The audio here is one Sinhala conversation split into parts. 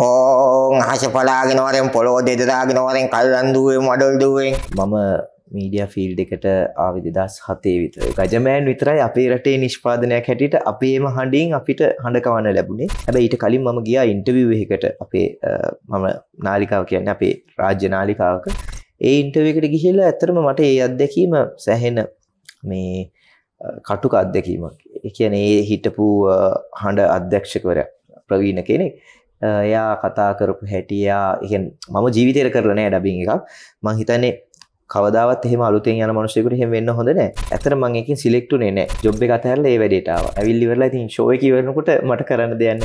ඕ අහස පලාගෙනවරෙන් පොලෝ දෙදරාගෙනවරෙන් කල්ලන්දුවෙන් වඩල් දුවෙන් මම මීඩිය ෆිල් එකට ආවිදිදස් හතේ විතර ගජමෑන් විතරයි අපේ රටේ නිෂ්පාදනයක් හැටියට අපේම හඬින් අපිට හඬකවන්න ලැබුණේ හැබ ඊට කලින් මම ගියා ඉන්ටවවහකට අපේ මම නාලිකාව කියන්න අපේ රාජ්‍ය නාලිකාවක ඒ ඉන්ටවකට ගිහිල්ලා ඇතරම මට ඒ අත්දැකීම සැහෙන මේ කටුක අත්දැකීමක් කියන ඒ හිටපු හඬ අධ්‍යක්ෂකවර ප්‍රවීණ කෙනෙක් එයා කතා කරපු හැටියා එහ මම ජීවිතයට කරලනෑ ඩබින් එකක් මං හිතන්නේ කවදාවත් එහෙම අලුතෙන් යන මනුෂයකට හෙම වෙන්න හොඳන ඇතර මංකින් සිලෙක්ටු නේ ජොබ් එක අතහරල ඒ වැඩටාව ඇවිල්ලිවරලා ඉතින් ශෝයකිවරනකට මට කරන්න දෙයන්න.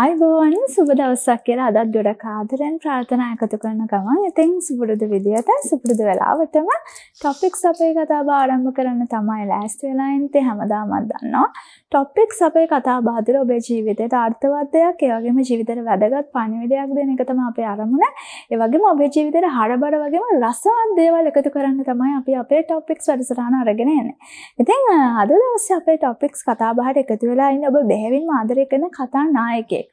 ආයිබෝ ඔන්න සුබ දවසක් කියලා අදත් ගොඩක් ආදරෙන් ප්‍රාර්ථනා එකතු කරන ගමන් ඉතින් සුපුරුදු විදියට සුපුරුදු වෙලාවටම ටොපික්ස් අපේ කතාබහ ආරම්භ කරන්න තමයි ලෑස්ති වෙලා ඉන්නේ හැමදාමත් දන්නවා ටොපික්ස් අපේ කතාබහ තුළ ඔබේ ජීවිතයට අර්ථවත් දෙයක් ඒ වගේම ජීවිතේට වැදගත් පණිවිඩයක් දෙන එක තමයි අපේ අරමුණ ඒ වගේම ඔබේ ජීවිතේට හරබර වගේම රසවත් දේවල් එකතු කරන්න තමයි අපි අපේ ටොපික්ස් වැඩසටහන අරගෙන යන්නේ ඉතින් අද දවසේ අපේ ටොපික්ස් කතාබහට එකතු වෙලා ඉන්න ඔබ බෙහෙවින්ම ආදරය කරන කතා නායකයෙක්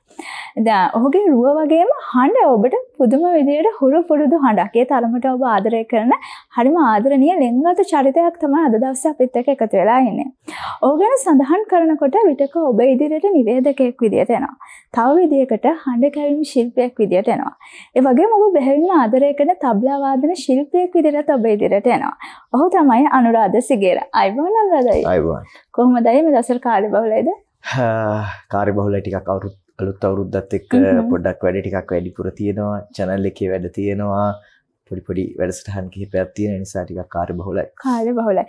ද ඔහුගේ රුව වගේම හඬ ඔබට පුදුම විදියට හුරු පුරුදු හඬක්ේ තරමට ඔබ ආදරය කරන හරිම ආදරණය ලෙංගතු චරිතයක් තම අද දවස අපිත් එක එකතු වෙලා ඉන්නේ. ඕගැන සඳහන් කරනකොට විටක ඔබ ඉදිරියට නිවේදකයෙක් විදියට එනවා. තව විදියකට හඬ කැවිම් ශිල්පයක් විදියට එනවා. ඒ වගේම ඔබ බැහැවින්ම ආදරය කරන තබ්ලා වාදන ශිල්පියෙක් විදියට ඔබ ඉදිරියට එනවා. ඔහු තමයි අනුරාධ සිගේර. අයිබෝන් අනුරාධයි. අයිබෝන්. කොහොමදයි මේ දසර කාර්යබහුලයිද? කාර්යබහුලයි ටිකක් අවුරුදු අලුත් අවුරුද්දත් එක්ක පොඩ්ඩක් වැඩ ටිකක් වැඩිපුර තියෙනවා channel එකේ වැඩ තියෙනවා පොඩි පොඩි වැඩසටහන් කිහිපයක් තියෙන නිසා ටිකක් කාර්ය බහුලයි. කාර්ය බහුලයි.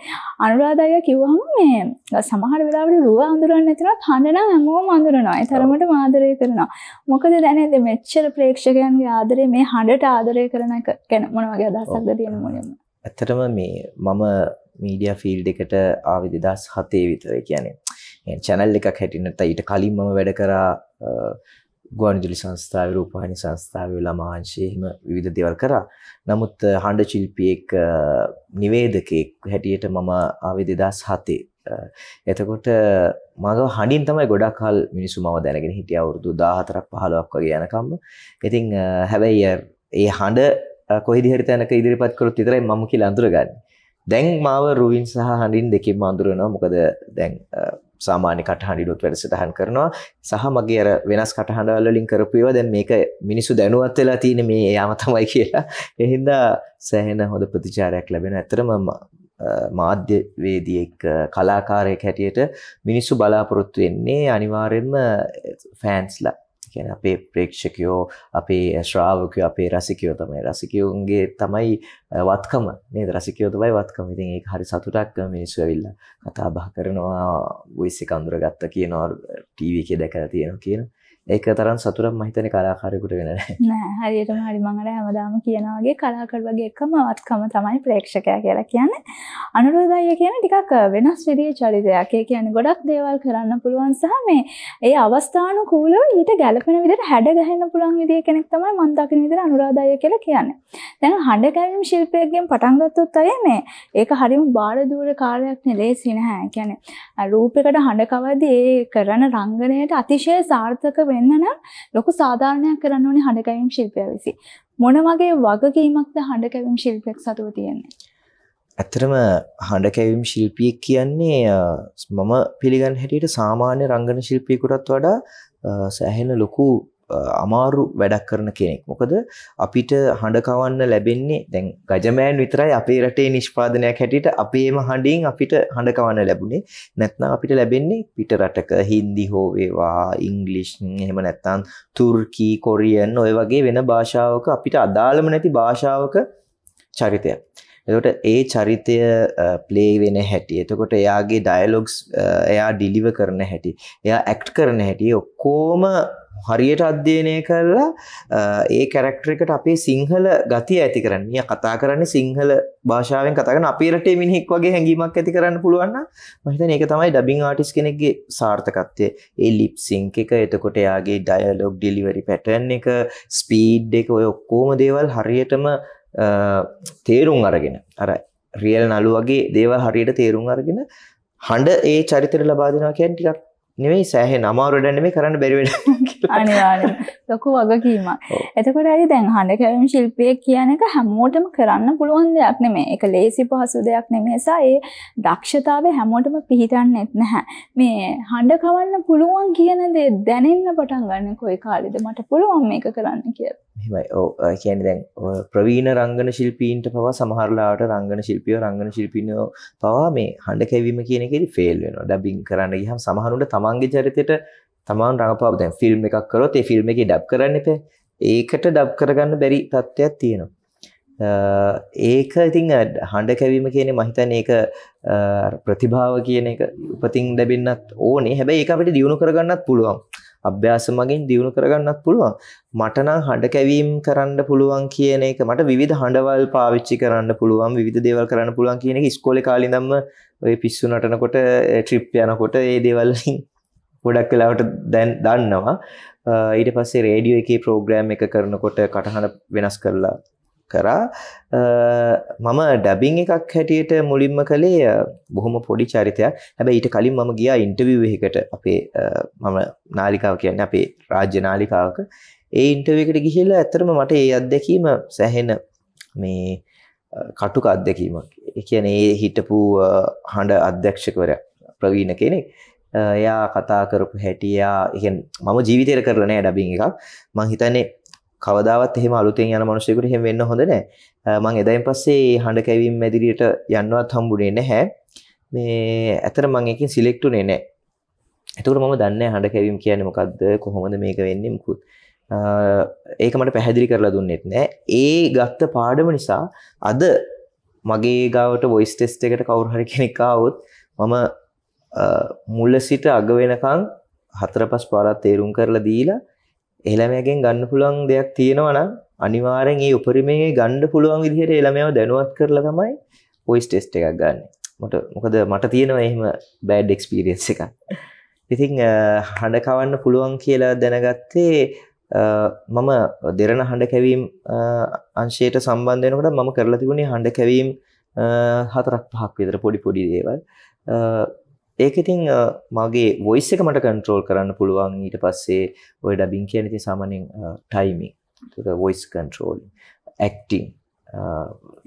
අනුරාධ අයියා කිව්වම මේ සමහර වෙලාවට රුව අඳුරන්නේ නැතිනම් හඳ නම් හැමෝම අඳුරනවා. ඒ තරමට ආදරය කරනවා. මොකද දැනෙද මෙච්චර ප්‍රේක්ෂකයන්ගේ ආදරේ මේ හඬට ආදරය කරන එක ගැන මොන වගේ අදහසක්ද තියෙන මොලෙම? ඇත්තටම මේ මම මීඩියා ෆීල්ඩ් එකට ආවේ 2007 විතර. ඒ කියන්නේ චැනල් එකක් හැටිනට ඊට කලින් මම වැඩ කරා ගුවන්ජලි සංස්ථාව රූපහනි සංස්ථාව ළමාංශයහිම විධ දෙවල් කරා නමුත් හඬ චිල්පියෙක් නිවේදකෙක් හැටියට මම ආවි දෙදස් හතේ එතකොට මග හඩින් තමයි ගොඩා කල් මිනිසු මව දැනගෙන හිටිය අවුරුදු දාහතරක් පහලක් වගේ යනකම්ම ඉතිං හැබැයි ඒ හඬ කොහිදිහරි තැනක ඉදිරිපත් කරුත් විතරයි මම කියලා අඳුරගන්න දැන් මාව රුවින් සහ හඬින් දෙකින් අඳුරනවා මොකද දැන් සාමාන්‍ය කටහඬිනුත් වැඩසටහන් කරනවා සහ මගේ අර වෙනස් කටහඬවල් වලින් කරපු ඒවා දැන් මේක මිනිස්සු දැනුවත් වෙලා තියෙන මේ යාම තමයි කියලා. ඒ හින්දා සෑහෙන හොඳ ප්‍රතිචාරයක් ලැබෙන. ඇත්තටම මාධ්‍යවේදියෙක් කලාකාරයෙක් හැටියට මිනිස්සු බලාපොරොත්තු වෙන්නේ අනිවාර්යයෙන්ම ෆෑන්ස්ලා කියන අපේ ප්‍රේක්ෂකයෝ අපේ ශ්‍රාවකයෝ අපේ රසිකයෝ තමයි රසිකයෝන්ගේ තමයි වත්කම නේද රසිකයෝ තමයි වත්කම ඉතින් ඒක හරි සතුටක් මිනිස්සු ඇවිල්ලා කතා බහ කරනවා වොයිස් එක අඳුරගත්ත කියනවා ටීවී එකේ දැකලා තියෙනවා කියන ඒක තරන් සතුරම් මහිතන කලාකාරයකුට වෙන නෑ හරියට හරි මඟට හැමදාම කියනවාගේ කලාකර වගේ එකම අවත්කම තමයි ප්‍රේක්ෂකය කියලා කියන්න අනුරෝධය කියන ටිකක් වෙනස් විදිිය චරිතයක් ඒ කියන ගොඩක් දේවල් කරන්න පුළුවන් සහ මේ ඒ අවස්ථානු කූලව ඊට ගැලපෙන විදිට හැඩ ගැහෙන්න පුළන් විදිිය කෙනෙක් තමයි මන්දකින විදිර අනුරාධය කියලා කියන්න දැන් හඩ ගැලම් ශිල්පයක්ගෙන් පටන්ගත්තුත් අය මේ ඒක හරිම බාරදූර කාරයක් නෙලේ සිනහැ කියැන රූපකට හඬකවද ඒ කරන රංගනයට අතිශය සාර්ථක වෙන්න නම් ලොකු සාධාරණයක් කරන්න ඕනේ හඬකැවීම් ශිල්පය විසින්. මොන වගේ වගකීමක්ද හඬකැවීම් ශිල්පයක් සතුව තියෙන්නේ? ඇත්තරම හඬ කැවීම් ශිල්පියෙක් කියන්නේ මම පිළිගන්න හැටියට සාමාන්‍ය රංගන ශිල්පියෙකුටත් වඩා සෑහෙන ලොකු අමාරු වැඩක් කරන කෙනෙක්. මොකද අපිට හඬ කවන්න ලැබෙන්නේ දැන් ගජමෑන් විතරයි අපේ රටේ නිෂ්පාදනයක් හැටියට අපේම හඬින් අපිට හඬ කවන්න ලැබුණේ. නැත්නම් අපිට ලැබෙන්නේ පිට රටක හින්දි හෝ වේවා, ඉංග්‍රීසි එහෙම නැත්නම් තුර්කි, කොරියන් ඔය වගේ වෙන භාෂාවක අපිට අදාළම නැති භාෂාවක චරිතයක්. එතකොට ඒ චරිතය ප්ලේ වෙන හැටි එතකොට එයාගේ ඩයලොග්ස් එයා ඩිලිව කරන හැටි එයා ඇක්ට් කරන හැටි ඔක්කෝම හරියට අධ්‍යයනය කරලා ඒ කැරක්ටර එකට අපේ සිංහල ගතිය ඇති කරන්න. මියා කතා කරන්නේ සිංහල භාෂාවෙන් කතා කරන අපේ රටේ මිනිහෙක් වගේ හැඟීමක් ඇති කරන්න පුළුවන් නම් මම හිතන්නේ ඒක තමයි ඩබින් ආටිස්ට් කෙනෙක්ගේ සාර්ථකත්වය. ඒ ලිප් සින්ක් එක, එතකොට එයාගේ ඩයලොග් ඩෙලිවරි පැටර්න් එක, ස්පීඩ් එක ඔය ඔක්කොම දේවල් හරියටම තේරුම් අරගෙන අර රියල් නළු වගේ දේවල් හරියට තේරුම් අරගෙන හඬ ඒ චරිතයට ලබා දෙනවා කියන්නේ ටිකක් නෙවෙයි සෑහෙන් අමාරු වැඩ නෙමෙයි කරන්න බැරි වැඩ අනිවාර්යෙන් ලොකු වගකීමක්. එතකොට ඇයි දැන් හඬ කැවීම ශිල්පියෙක් කියන එක හැමෝටම කරන්න පුළුවන් දෙයක් නෙමෙයි. ඒක ලේසි පහසු දෙයක් නෙමෙයි. නිසා ඒ දක්ෂතාවය හැමෝටම පිහිටන්නේත් නැහැ. මේ හඬ කවන්න පුළුවන් කියන දේ දැනෙන්න පටන් ගන්න කොයි කාලෙද මට පුළුවන් මේක කරන්න කියලා. මෙමයි ඕ කියන දැන් ප්‍රවීණ රංගන ශිල්පීන්ට පවා සමහරලාට රංගන ශිල්පිය රංගන ශිල්පිනෝ පවා මේ හඬ කැවීම කියනෙකෙද ෆෙල් වෙන ඩබින් කරන්න හම් සමහරුට තමන්ගේ චරිතයට තමන් රඟපාව දැන් ෆිල්ම් එකක් කරොත් ඒ ෆිල්ම් එක ඩබ් කරන්න එප ඒකට ඩබ් කරගන්න බැරි තත්ත්වයක් තියෙනවා ඒක ඉතිං හඬ කැවීම කියන මහිතන ඒක ප්‍රතිභාව කියන එක උපතින් ලැබෙන්න්නත් ඕනේ හැබැයි ඒ අපට දියුණු කරගන්නත් පුළුවන් අභ්‍යාස මගින් දියුණු කරගන්නත් පුළුවන්. මට නම් හඬ කැවීම කරන්න පුළුවන් කියන එක මට විවිධ හඬවල් පාවිච්චි කරන්න පුළුවන් විවිධ දේවල් කරන්න පුළුවන් කියන එක ඉස්කෝලේ කාලේ ඉඳන්ම ඔය පිස්සු නටනකොට ට්‍රිප් යනකොට ඒ දේවල් ගොඩක් වෙලාවට දැන් දන්නවා. ඊට පස්සේ රේඩියෝ එකේ ප්‍රෝග්‍රෑම් එක කරනකොට කටහඬ වෙනස් කරලා කරා මම ඩැබින් එකක් හැටියට මුලින්ම කළේ බොහොම පොඩි චරිතයක් හැබැ ඊට කලින් මම ගියා ඉන්ටවව එකට අපේ මම නාලිකාව කියන්න අපේ රාජ්‍ය නාලිකාවක ඒ ඉන්ටවකට ගිහිල්ල ඇතරම මට ඒ අත්දැකීම සැහෙන මේ කටුක අත්දැකීමක් එකන ඒ හිටපු හඬ අධ්‍යක්ෂකවර ප්‍රවීණ කෙනෙක් එයා කතා කරපු හැටියා එහෙන් මම ජීවිතයට කරලනෑ ඩබින් එකක් මං හිතන්නේ කවදාවත් එහෙම අලුතෙන් යන මිනිසෙකුට එහෙම වෙන්න හොඳ නැහැ මම එදායින් පස්සේ හඬ කැවීම මැදිරියට යන්නවත් හම්බුනේ නැහැ මේ ඇතර මම එකකින් සිලෙක්ට් උනේ නැහැ එතකොට මම දන්නේ නැහැ හඬ කැවීම කියන්නේ මොකද්ද කොහොමද මේක වෙන්නේ මොකුත් ඒක මට පැහැදිලි කරලා දුන්නෙත් නෑ ඒ ගත්ත පාඩම නිසා අද මගේ ගාවට වොයිස් ටෙස්ට් එකට කවුරු හරි කෙනෙක් ආවොත් මම මුල්ල සිට අග වෙනකන් හතර පස් පාරක් තේරුම් කරලා දීලා එළමයගෙන් ගන්න පුළුවන් දෙයක් තියෙනවා නම් අනිවාරෙන් ඒ උපරිමේ ගණ්ඩ පුළුවන් විදිහයට එළමයව දැනුවත් කරලා තමයි පොයිස් ටෙස්ට් එකක් ගන්න මොට මොකද මට තියෙනවා එහෙම බෑඩ් එක්ස්පිරියන්ස් එක ඉතිං හඬ කවන්න පුළුවන් කියලා දැනගත්තේ මම දෙරණ හඬ කැවීම් අංශයට සම්බන්ධයනකට මම කරලා තිබුණේ හඬ කැවීම් හතරක් පහක් විතර පොඩි පොඩි දේවල් ඒක ඉතින් මගේ වොයිස් එක මට කන්ට්‍රෝල් කරන්න පුළුවන් ඊට පස්සේ ඔය ඩබින් කියන්නේ ඉතින් සාමාන්‍යයෙන් ටයිමින් ඒක වොයිස් කන්ට්‍රෝලින් ඇක්ටින්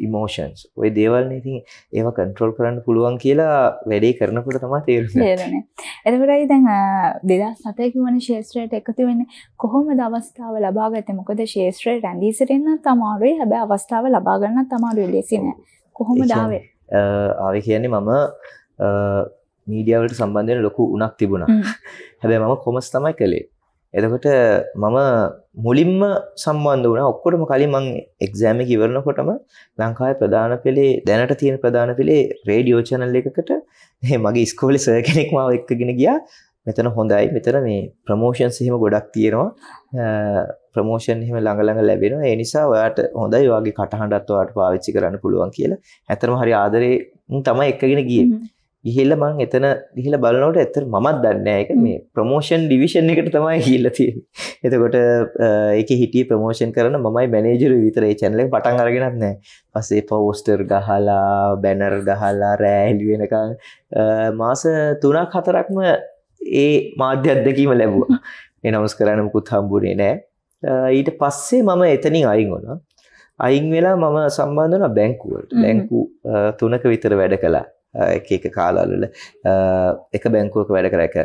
ඉමෝෂන්ස් ඔය දේවල්නේ ඉතින් ඒව කන්ට්‍රෝල් කරන්න පුළුවන් කියලා වැඩේ කරනකොට තමයි තේරෙන්නේ. තේරෙන්නේ. එතකොටයි දැන් 2007 කිවන ශාස්ත්‍රයට එකතු වෙන්නේ කොහොමද අවස්ථාව ලබා ගත්තේ? මොකද ශාස්ත්‍රය රැඳී සිටින්නත් අමාරුයි. හැබැයි අවස්ථාව ලබා ගන්නත් අමාරුයි ලෙසින්. කොහොමද ආවේ? ආවේ කියන්නේ මම මීඩියවලට සම්බන්ධයෙන් ලොකු උනක් තිබුණා හැබැ මම කොමස් තමයි කළේ එතකොට මම මුලින්ම සම්බන්ධ වුණ ඔක්කොටම කලින් මං එක්සෑම කිවරණකොටම ලංකායි ප්‍රධාන පෙළේ දැනට තියෙන ප්‍රධාන පෙළේ රේඩියෝ චැනල් එකකට මගේ ස්කෝලි සය කෙනෙක් මාව එක්කගෙන ගියා මෙතන හොඳයි මෙතන මේ ප්‍රමෝෂන් සහෙම ගොඩක් තියෙනවා ප්‍රමෝෂන් එහෙම ළඟළඟ ලැබෙන ඒ නිසා ඔයාට හොඳයි වගේ කටහඬත්වාට පාවිච්චි කරන්න පුළුවන් කියලා ඇතරම හරි ආදරේ තමයි එක්කගෙන ගිය ගිහිල්ලා මං එතන ගිහිල්ලා බලනකොට ඇත්තට මමත් දන්නේ නැහැ ඒක මේ ප්‍රොමෝෂන් ඩිවිෂන් එකට තමයි ගිහිල්ලා තියෙන්නේ. එතකොට ඒකේ හිටියේ ප්‍රොමෝෂන් කරන මමයි මැනේජර් විතරයි ඒ channel එක පටන් අරගෙනත් නැහැ. පස්සේ පෝස්ටර් ගහලා, බැනර් ගහලා, රෑ එළි වෙනකන් මාස 3ක් 4ක්ම ඒ මාධ්‍ය අත්දැකීම ලැබුවා. එනවුස් කරන්න මුකුත් හම්බුනේ නැහැ. ඊට පස්සේ මම එතනින් අයින් වුණා. අයින් වෙලා මම සම්බන්ධ වුණා බැංකුවට. බැංකු තුනක විතර වැඩ කළා. එක එක කාලාලල එක බැංකුවක වැඩ කරක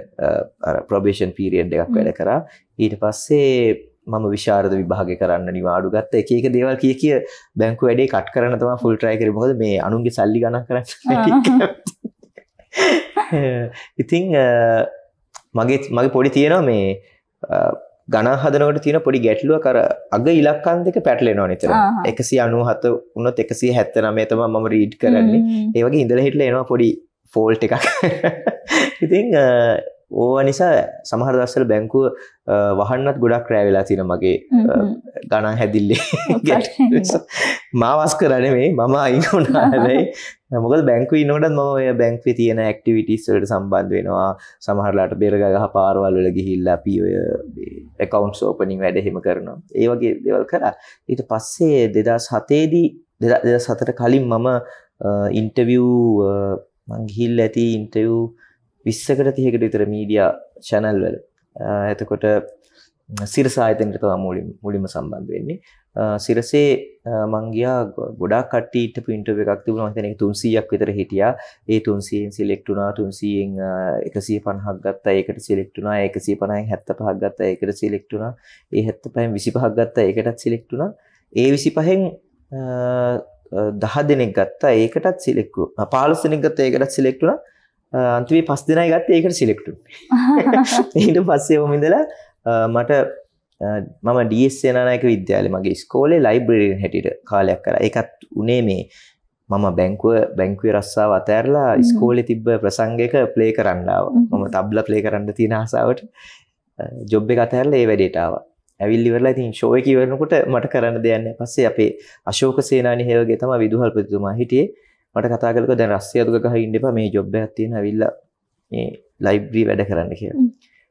ප්‍රබේෂන් පීරියන්් එකක් වැඩ කරා ඊට පස්සේ මම විශාරද විභාග කරන්න නිවාඩු ගත්ත එක එක දේවල් කිය කිය බැංකු වැඩේ කට් කරන තම ෆුල් ට්‍රයි කර මොද මේ අනුන්ගේ සල්ලි ගන කරන්න ඉතිං මගේ මගේ පොඩි තියෙනවා මේ ගනා හදනකට තියෙන පොඩි ගැටලුව කර අග ඉලක්කන් දෙක පැටලෙනවා නිතර එකසි අනු හත උනොත් එකසි හැත්ත නමේ තම මම රීඩ් කරන්නේ ඒවගේ ඉඳල හිටල එනවා පොඩි ෆෝල්් එකක් ඉතිං ඕව නිසා සමහර දස්සල බැංකුව වහන්නත් ගොඩක් රෑවෙලා තින මගේ ගණන් හැදිල්ලේ මාවස් කරනේ මම අයිනෝනාලයි නමුකල් බැංකු ඉන්නොටත් ම ඔය බැංක්වේ තියෙන ඇක්ටිවිටිස්වලට සම්බන්ධ වෙනවා සමහරලාට බෙරගහ පාරවල්ල ගිහිල්ලා පියය එකකවන්් ෝපනින් වැඩහෙම කරනවා ඒවගේ දෙවල් කරා ඊට පස්සේ දෙදස් හතේදී දෙ සතර කලින් මම ඉන්ටවිය් මංගිල් ඇති ඉන්ටවූ විස්සකට තියකට විතර මීඩිය චැනල්වල එතකොට සිරසාහිතන්ට තවා මුලින් මුලිම සම්බන්ධ වෙන්නේ සිරසේ මංගයා ගොඩා කටීට පින්ටව එකක් තිබුණ මතනෙ තුන්සීයක් විතර හිටියා ඒ තුන්සීෙන් සිලෙක්ටුනා තුන්සීෙන් එකසිය පණහක් ගත්තා ඒකට සිලෙක්ටුනා එකසිය පණයි හැත්ත පහක් ගත්තා ඒකට සිලෙක්ටුනා ඒ හැත්ත පහම් විසි පහක් ගත්තා ඒකටත් සිලෙක්ටුනා ඒ විසි පහෙන් දහ දෙනෙක් ගත්තා ඒකටත් සිලෙක්කු පාලසනෙක් ගත්ත ඒකටත් සිලෙක්ටුනා අන්තිේ පස් දෙනයි ගත්ත ඒකට සිලෙක්ටු ඊට පස්සේ හොමිඳලා මට මම ඩස්ේනායක විද්‍යාල මගේ ස්කෝලේ ලයිබ්‍රරෙන් හැටිට කාලයක් කර එකත් උනේ මේ මම බැංකුව බැංකුවේ රස්සාාව අතෑරලා ස්කෝලෙ තිබ්බ ප්‍රසංගක ප්ලේ කරන්නාව මම තබ්ල ප්ලේ කරන්න තියෙන හසාාවට ජොබ්බ කතඇරල ඒ වැඩේටාව ඇවිල්ලිවරලා තින් ශෝයකිවරනකොට මට කරන්න දෙයන්න පස්සේ අපේ අශෝක සේනානි හයෝගේ තම විදුහල්පතුමා හිටියේ මට කතා කළක දැන් රස්සිය දුක ගහ ඉන්න එපා මේ ජොබ් එකක් තියෙන ඇවිල්ලා මේ ලයිබ්‍රරි වැඩ කරන්න කියලා.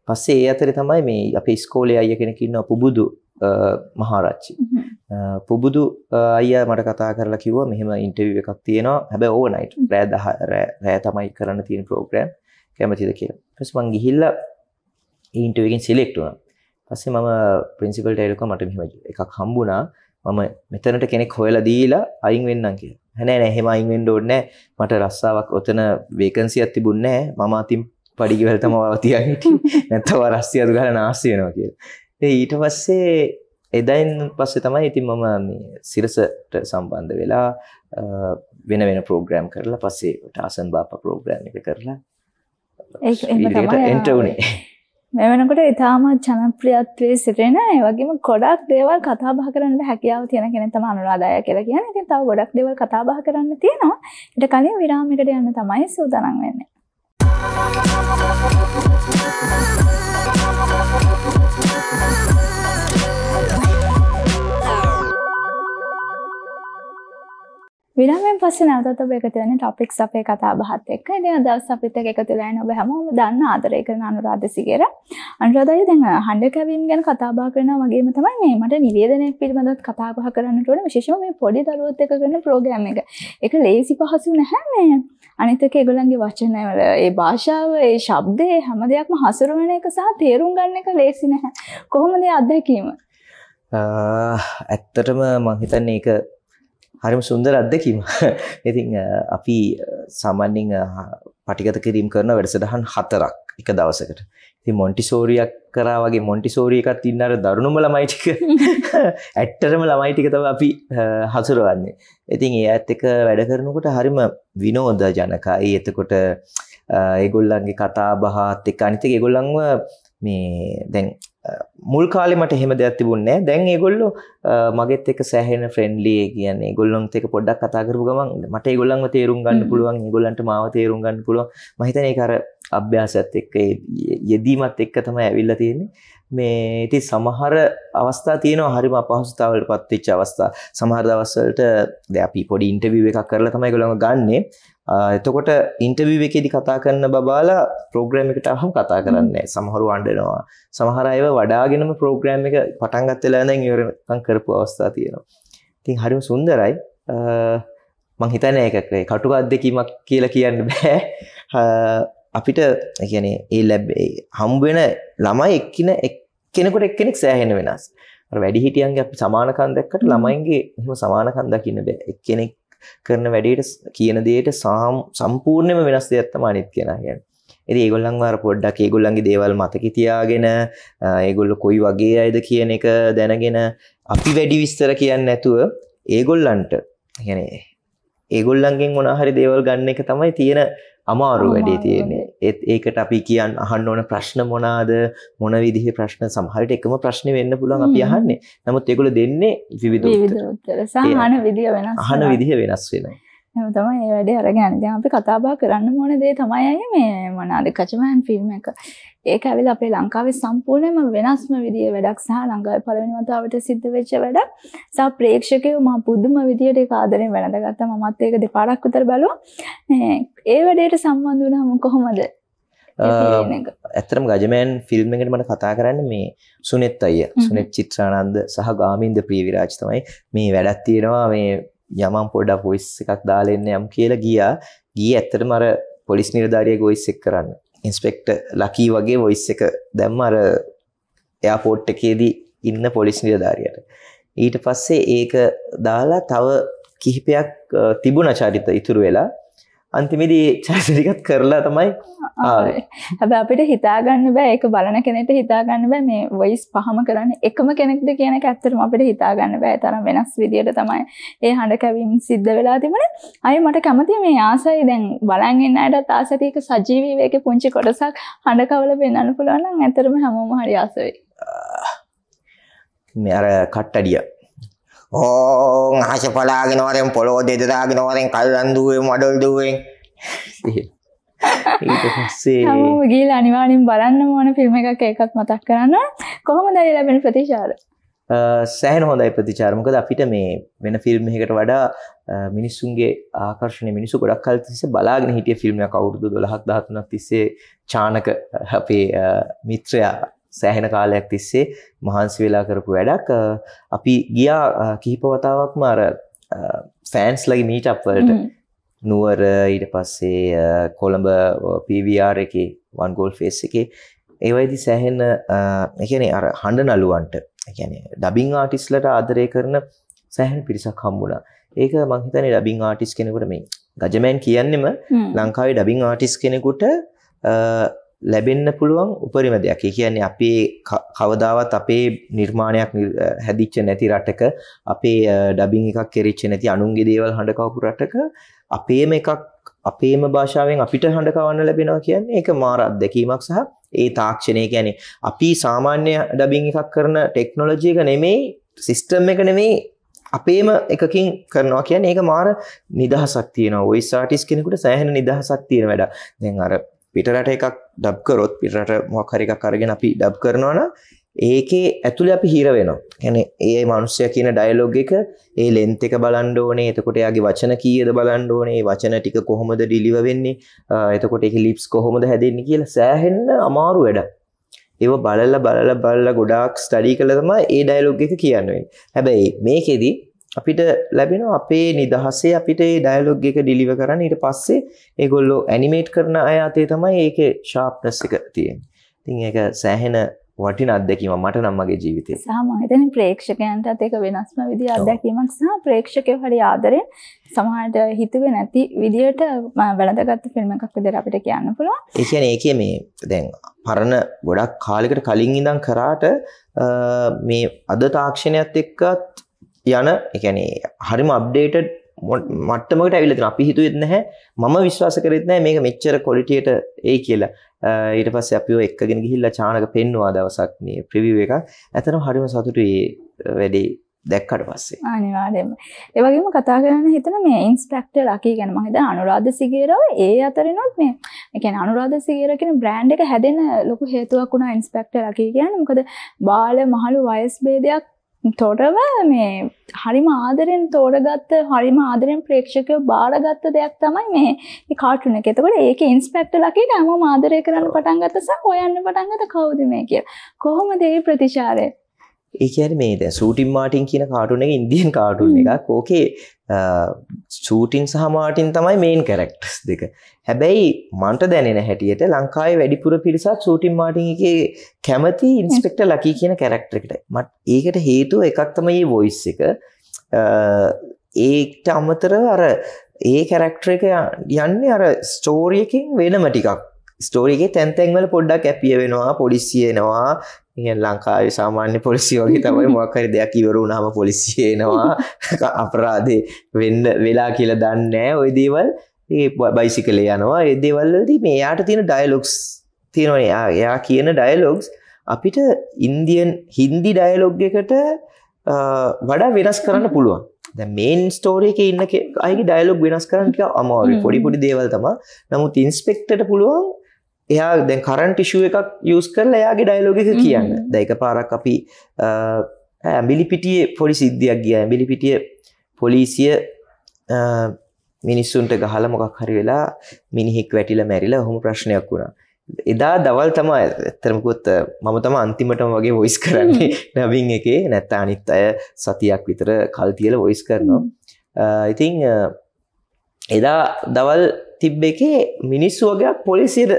පස්සේ ඒ අතරේ තමයි මේ අපේ ඉස්කෝලේ අයියා කෙනෙක් ඉන්නවා පුබුදු මහාරච්චි. පුබුදු අයියා මට කතා කරලා කිව්වා මෙහෙම ඉන්ටර්විව් එකක් තියෙනවා. හැබැයි ඕවර්නයිට් රෑ 10 රෑ තමයි කරන්න තියෙන ප්‍රෝග්‍රෑම්. කැමතිද කියලා. ඊපස්සේ මං ගිහිල්ලා ඉන්ටර්විව් එකෙන් සිලෙක්ට් වුණා. පස්සේ මම ප්‍රින්සිපල් ටයිලර්කව මට මෙහෙම එකක් හම්බුණා. මම මෙතනට කෙනෙක් හොයලා දීලා අයින් වෙන්නම් කියලා. නෑ නෑ එහෙම අයින් වෙන්න ඕනේ මට රස්සාවක් ඔතන වේකන්සියක් තිබුණේ නෑ මම අතින් පඩිගවල තමයි තියන් හිටියේ නැත්නම් රස්සියදු ගහලා නාස්ති වෙනවා කියලා. ඉතින් ඊට පස්සේ එදයින් පස්සේ තමයි ඉතින් මම මේ සිරසට සම්බන්ධ වෙලා වෙන වෙන ප්‍රෝග්‍රෑම් කරලා පස්සේ ටාසන් බාප්පා ප්‍රෝග්‍රෑම් එක කරලා ඒක එහෙම තමයි එන්ටර් වුණේ. මේ වෙනකොට ඉතාම ජනප්‍රියත්වයේ සිටින ඒ වගේම ගොඩක් දේවල් කතා බහ කරන්න හැකියාව තියෙන කෙනෙක් තමයි අනුරාධාය කියලා කියන්නේ. ඉතින් තව ගොඩක් දේවල් කතා බහ කරන්න තියෙනවා. ඊට කලින් විරාමයකට යන්න තමයි සූදානම් වෙන්නේ. විරමෙන් පස්සේ නැවතත් ඔබ එකතු වෙන ටොපික්ස් අපේ කතා බහත් එක්ක. ඉතින් අද දවස් අපිත් එක්ක එකතු වෙලා ඉන්න ඔබ හැමෝම දන්න ආදරය කරන අනුරාධ සිගේර. අනුරාධයි දැන් හඬ කැවීම ගැන කතා බහ කරනවා වගේම තමයි මේ මට නිවේදනයක් පිළිබඳව කතා බහ කරන්නට ඕන විශේෂම මේ පොඩි දරුවොත් එක්ක කරන ප්‍රෝග්‍රෑම් එක. ඒක ලේසි පහසු නැහැ මේ. අනිත් එක ඒගොල්ලන්ගේ වචන වල ඒ භාෂාව, ඒ ශබ්දේ හැම දෙයක්ම හසුරවන එක සහ තේරුම් ගන්න එක ලේසි නැහැ. කොහොමද ඒ අත්දැකීම? ඇත්තටම මං හිතන්නේ ඒක හරිම සුන්දර අත්දැකීම. ඉතින් අපි සාමාන්‍යයෙන් පටිගත කිරීම කරන වැඩසටහන් හතරක් එක දවසකට. ඉතින් මොන්ටිසෝරියක් කරා වගේ මොන්ටිසෝරි එකත් ඉන්න අර දරුණුම ළමයි ටික ඇත්තටම ළමයි ටික තමයි අපි හසුරවන්නේ. ඉතින් ඒ ඇත් එක වැඩ කරනකොට හරිම විනෝදජනකයි. එතකොට ඒගොල්ලන්ගේ කතා බහත් එක්ක අනිත් එක ඒගොල්ලන්ව මේ දැන් මුල් කාලෙමට හෙම දෙයක් තිබුන්නේ දැන් ඒගොල්ලෝ මගෙත් එක සෑහෙන ෆ්‍රෙන්ඩ්ලි කියන්නේ ඒගොල්ලොත් එක පොඩ්ඩක් කතා කරපු ගමන් මට ඒගොල්ලන්ව තේරුම් ගන්න පුළුවන් ඒගොල්ලන්ට මාව තේරුම් ගන්න පුළුවන් මම හිතන්නේ ඒක අර අභ්‍යාසයත් එක්ක යෙදීමත් එක්ක තමයි ඇවිල්ලා තියෙන්නේ මේ ඉතින් සමහර අවස්ථා තියෙනවා හරිම අපහසුතාවලට පත්වෙච්ච අවස්ථා. සමහර දවස්වලට දැන් අපි පොඩි ඉන්ටර්විව් එකක් කරලා තමයි ඒගොල්ලෝ ගන්නෙ. එතකොට ඉන්ටර්විව් එකේදී කතා කරන බබාලා ප්‍රෝග්‍රෑම් එකට අහම කතා කරන්නේ සමහරු අඬනවා සමහර අයව වඩාගෙනම ප්‍රෝග්‍රෑම් එක පටන් ගත්ත වෙලාවෙන් දැන් ඉවරකම් කරපු අවස්ථා තියෙනවා. ඉතින් හරිම සුන්දරයි. මං හිතන්නේ ඒක කටුක අද්දකීමක් කියලා කියන්න බෑ. අපිට කියන්නේ ඒ ලැබ් හම්බ වෙන ළමයි එක්කින එක්කෙනෙකුට එක්කෙනෙක් සෑහෙන වෙනස්. අර වැඩිහිටියන්ගේ අපි සමානකම් දැක්කට ළමයින්ගේ එහෙම සමානකම් දකින්න බෑ. එක්කෙනෙක් කරන වැඩේට කියන දේට සාම් සම්පූර්ණයෙන්ම වෙනස් දෙයක් තමයි අනිත් කෙනා කියන්නේ. ඉතින් ඒගොල්ලන් වාර පොඩ්ඩක් ඒගොල්ලන්ගේ දේවල් මතකේ තියාගෙන ඒගොල්ලෝ කොයි වගේ අයද කියන එක දැනගෙන අපි වැඩි විස්තර කියන්නේ නැතුව ඒගොල්ලන්ට يعني ඒගොල්ලන්ගෙන් මොනවා හරි දේවල් ගන්න එක තමයි තියෙන අමාරු වැඩේ තියෙන්නේ ඒත් ඒකට අපි කියන් අහන්න ඕන ප්‍රශ්න මොනාද මොන විදිහේ ප්‍රශ්න සමහරට එකම ප්‍රශ්නේ වෙන්න පුළුවන් අපි අහන්නේ නමුත් ඒගොල්ලෝ දෙන්නේ විවිධ උත්තර අහන විදිහ වෙනස් අහන විදිහ වෙනස් වෙනවා එහෙම තමයි මේ වැඩේ අරගෙන. දැන් අපි කතා බහ කරන්න ඕන දේ තමයි අයියේ මේ මොනවාද කචමෑන් ෆිල්ම් එක. ඒක ඇවිල්ලා අපේ ලංකාවේ සම්පූර්ණයෙන්ම වෙනස්ම විදිය වැඩක් සහ ලංකාවේ පළවෙනි වතාවට සිද්ධ වෙච්ච වැඩක්. සහ ප්‍රේක්ෂකයෝ මහා පුදුම විදියට ඒක ආදරෙන් වැළඳගත්තා. මමත් ඒක දෙපාරක් විතර බැලුවා. ඒ වැඩේට සම්බන්ධ වුණාම කොහොමද? ඇත්තරම් ගජමෑන් ෆිල්ම් එකට මට කතා කරන්න මේ සුනෙත් අයිය සුනෙත් චිත්‍රානන්ද සහ ගාමින්ද ප්‍රීවිරාජ් තමයි මේ වැඩක් තියෙනවා මේ යමම් පොඩක් වොයිස් එකක් දාලා එන්න යම් කියලා ගියා. ගියේ ඇත්තටම අර පොලිස් නිලධාරියෙක් වොයිස් එක කරන්න. ඉන්ස්පෙක්ටර් ලකී වගේ වොයිස් එක දැම්ම අර එයාපෝට් එකේදී ඉන්න පොලිස් නිලධාරියට. ඊට පස්සේ ඒක දාලා තව කිහිපයක් තිබුණ චරිත ඉතුරු වෙලා අන්තිමේදී චරිසිරිකත් කරලා තමයි හැබ අපිට හිතාගන්න බෑ එක බලන කෙනෙට හිතාගන්න බෑ මේ වයිස් පහම කරන්න එකම කෙනෙක්ද කියන ඇත්තරම අපිට හිතාගන්න බෑ තරම් වෙනස් විදියට තමයි ඒ හඬ කැවීම් සිද්ධ වෙලා තිබෙන අය මට කැමති මේ ආසයි දැන් බලන්ගන්න අයටත් ආසතියක සජීවීවයක පුංචි කොටසක් හඬ කවල පෙන්න්න පුළුවන් ඇතරම හැමෝම හරි ආසයි මේ අර කට්ටඩිය ඕන් අහස පලාගෙන වරෙන් පොළොව දෙදරාගෙන වරෙන් කල්ලන් දුවේ මඩල් දුවේ ඊට පස්සේ ගිහලා අනිවාර්යෙන් බලන්න ඕන ෆිල්ම් එකක් ඒකත් මතක් කරන්න කොහොමද ලැබෙන ප්‍රතිචාර සෑහෙන හොඳයි ප්‍රතිචාර මොකද අපිට මේ වෙන ෆිල්ම් එකකට වඩා මිනිස්සුන්ගේ ආකර්ෂණය මිනිස්සු ගොඩක් කල් තිස්සේ බලාගෙන හිටිය ෆිල්ම් එකක් අවුරුදු 12ක් 13ක් තිස්සේ චානක අපේ මිත්‍රයා සෑහෙන කාලයක් තිස්සේ මහන්සි වෙලා කරපු වැඩක් අපි ගියා කිහිප වතාවක්ම අර ෆෑන්ස් ලගේ මීට අප්වලට නුවර ඊට පස්සේ කොළඹ පවR එක වන්ගෝල් ෆෙස් එක ඒවයිදි සෑහෙන එකනේ අර හඬ නලුවන්ට එකන ඩබිං ආටිස්ලට ආදරය කරන සැහැන් පිරිසක් හම්බුණා ඒක මංහිතනේ ඩබිං ආටිස් කෙනෙකුට මේ ගජමෑන් කියන්නෙම ලංකාවේ ඩබිං ආටිස් කෙනෙකුට ලැබෙන්න පුළුවන් උපරිම දෙයක්. ඒ කියන්නේ අපේ කවදාවත් අපේ නිර්මාණයක් හැදිච්ච නැති රටක අපේ ඩබින් එකක් කෙරිච්ච නැති අනුන්ගේ දේවල් හඬකවපු රටක අපේම එකක් අපේම භාෂාවෙන් අපිට හඬකවන්න ලැබෙනවා කියන්නේ ඒක මාර අත්දැකීමක් සහ ඒ තාක්ෂණය කියන්නේ අපි සාමාන්‍ය ඩබින් එකක් කරන ටෙක්නොලොජි එක නෙමෙයි සිස්ටම් එක නෙමෙයි අපේම එකකින් කරනවා කියන්නේ ඒක මාර නිදහසක් තියෙනවා වොයිස් ආටිස් කෙනෙකුට සෑහෙන නිදහසක් තියෙන වැඩ. දැන් අර පිටරට එකක් ඩබ් කරොත් පිටරට මොක් හරික කරගෙන අපි ඩබ් කරනවන ඒකේ ඇතුළ අපි හිර වෙනවා ගැන ඒ මනුස්්‍යය කියන ඩයිලෝග එක ඒ ලෙන්ත එක බලන්ඩෝනේ එතකොට යාගේ වචන කියද බලන්ඩෝනේ වචන ටික කොහොමද ඩිලිව වෙන්නේ එතකොට එක ලිප්ස් කොහොමද හැදෙන්න කියලා සෑහෙන්න අමාරු වැඩ ඒව බලල්ල බලල බල්ල ගොඩක් ස්ටඩී කළ තම ඒ ඩයිලෝග එක කියන්නුවෙන් හැබැයි මේකෙදී අපිට ලැබෙන අපේ නිදහසේ අපිට ඩයිලොග් එක ඩිලිව කරන්න ඊට පස්සේ ඒගොල්ලෝ ඇනිමේට් කරන අය අතේ තමයි ඒක ශාප්නස් එක තියෙන් තින් ඒක සෑහෙන වටින අත්දැකීම මට නම්මගේ ජීවිතය සාමහිතන ප්‍රේක්ෂකයන්ට අතක වෙනස්ම විදි අත්දැකීමක් සහ ප්‍රේක්ෂකය හරි ආදරෙන් සමහට හිතුවේ නැති විදියට වැලදගත්ත ෆිල්ම එකක් විදර අපිට කියන්න පුළුව එකන ඒක මේ දැන් පරණ ගොඩක් කාලෙකට කලින් ඉඳං කරාට මේ අද තාක්ෂණයත් එක්කත් යන එකනේ හරිම අප්ඩේටඩ් මට්ටමකට ඇවිලතින අපි හිතුවෙත් නැහැ මම විශ්වාස කරෙත් නෑ මේක මෙච්චර කොලිටියට ඒ කියලා ඊට පස්ස අපිෝ එක්ගෙන ගිහිල්ල චානක පෙන්නවා දවසක් මේ ප්‍රවිව එක ඇතනම් හරිම සතුටු ඒ වැඩේ දැක්කට පස්සේ අනිවාර්යයෙන්ම ඒ වගේම කතා කරන්න හිතන මේ ඉන්ස්පෙක්ටර් ලකී ගැන මම හිතන අනුරාධ සිගේරව ඒ අතරිනොත් මේ ඒ කියන්නේ අනුරාධ සිගේර කියන බ්‍රෑන්ඩ් එක හැදෙන ලොකු හේතුවක් වුණා ඉන්ස්පෙක්ටර් ලකී කියන්නේ මොකද බාල මහලු වයස් ભેදයක් තොරව මේ හරිම ආදරෙන් තෝරගත්ත හරිම ආදරෙන් ප්‍රේක්ෂකයෝ බාරගත්ත දෙයක් තමයි මේ කාටුන එක. එතකොට ඒක ඉන්ස්පෙක්ටර් ලකීට හැමෝම ආදරය කරන්න පටන් ගත්ත සහ හොයන්න පටන් ගත්ත කවුද මේ කියලා. කොහොමද ඒ ප්‍රතිචාරය? ඒකන මේ ද සූටින් මාටින් කියන කාටුන එක ඉන්දියන් කාටුන් එකක් ඕකේ සූටින් සහමාටින් තමයි මේන් කැරෙක්ටස් දෙක හැබැයි මන්ට දැනෙන හැටියට ලංකායි වැඩිපුර පිරිසත් සූටින් මාටින් එක කැමති ඉන්ස්පෙක්ට ලකී කියන කැරක්ටරකට මට ඒකට හේතුව එකක්තම ඒ වොයිස් එක ඒට අමතරව අර ඒ කැරක්ටර එක යන්නේ අර ස්ටෝරියකින් වෙනම ටිකක් ස්ටෝරිගේ තැන්තැන්වල පොඩ්ඩක් ඇපිය වෙනවා පොලිසියනවා ඉගෙන් ලංකාවේ සාමාන්‍ය පොලිසියෝගේ තමයි මොක්කරි දෙයක් ඉවරු නාම පොලිසියනවා අපරාධේ වෙන්න වෙලා කියලා දන්නෑ ඔය දේවල් බයිසි කළේ යනවා එදේවල්ලදී මේ යාට තියෙන ඩයිලොක්ස් තියෙනවා එයා කියන ඩයිලොක්ස් අපිට ඉන්දියන් හින්දි ඩයිලොග් එකට වඩා වෙනස් කරන්න පුළුවන් මේන් ස්ටෝරක ඉන්න අයි ඩයිලොග් වෙනස් කරන්නට අමාරි පොඩි පොඩි දේවල් තම නමුත් ඉන්ස්පෙක්ටට පුළුවන් එයා දැන් කරන්ට ිෂුව එකක් යස් කරල එයාගේ ඩයිලෝගක කියන්න දැක පාරක් අපි ඇබිලිපිටිය පොඩි සිද්ධියක් ගිය ඇබිලිපිටිය පොලිසිය මිනිස්සුන්ට ගහල මොකක් හරි වෙලා මිනිහෙක් වැටිල මැරිලා හොම ප්‍රශ්නයක් වුණා එදා දවල් තම ඇත්තරමකොත් මම තම අන්තිමටම වගේ වොයිස් කරන්නේ නැවින් එකේ නැත්ත අනිත් අය සතියක් විතර කල් තියල වොයිස් කරනවා ඉතිං එදා දවල් තිබ්බ එකේ මිනිස්සු වගේයක් පොලිසිද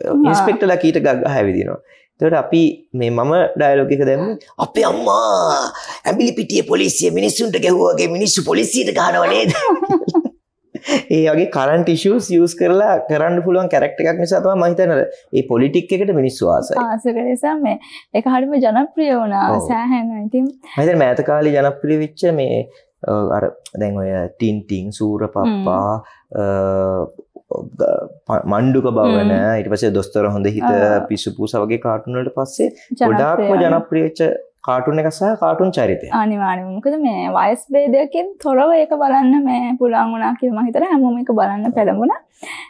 ඉස්පෙක්ටලා කීට ගක් හැවිදිනවා තට අපි මේ මම ඩයිලෝකක දැම අපේ අම්මා ඇබිලි පිටිය පොලිසිය මිනිස්සුන්ට ගැහුවගේ මිනිස්සු පොලිසිට ගනවනේද ඒ වගේ කරන්ට ටිෂස් යස් කරලා කරන්න පුළුවන් කැරක්ට එකක් නිසාතුවා මහිතනර ඒ පොලිටික් එකට මිනිස්වාස ආසක නිසා මේ එක හරිම ජනප්‍රිය වුණා සෑහැන් ඉතින් මත මෑතකාලි ජනප්‍රිය විච්ච මේ අර දැන් ඔය ටින්ටිං සූර පප්පා මණ්ඩුක බවන ඉට පසේ දොස්තර හොඳ හිත පිසු පූස වගේ කාටුනට පස්සේ ගොඩාක්ම ජනප්‍රියච්ච කාටුන් එක සහ කාටුන් චරිතය අනිවාර්යයෙන්ම මොකද මේ වයස් ભેදයකින් තොරව ඒක බලන්න මේ පුළුවන් වුණා කියලා මම හිතලා හැමෝම ඒක බලන්න පෙළඹුණා.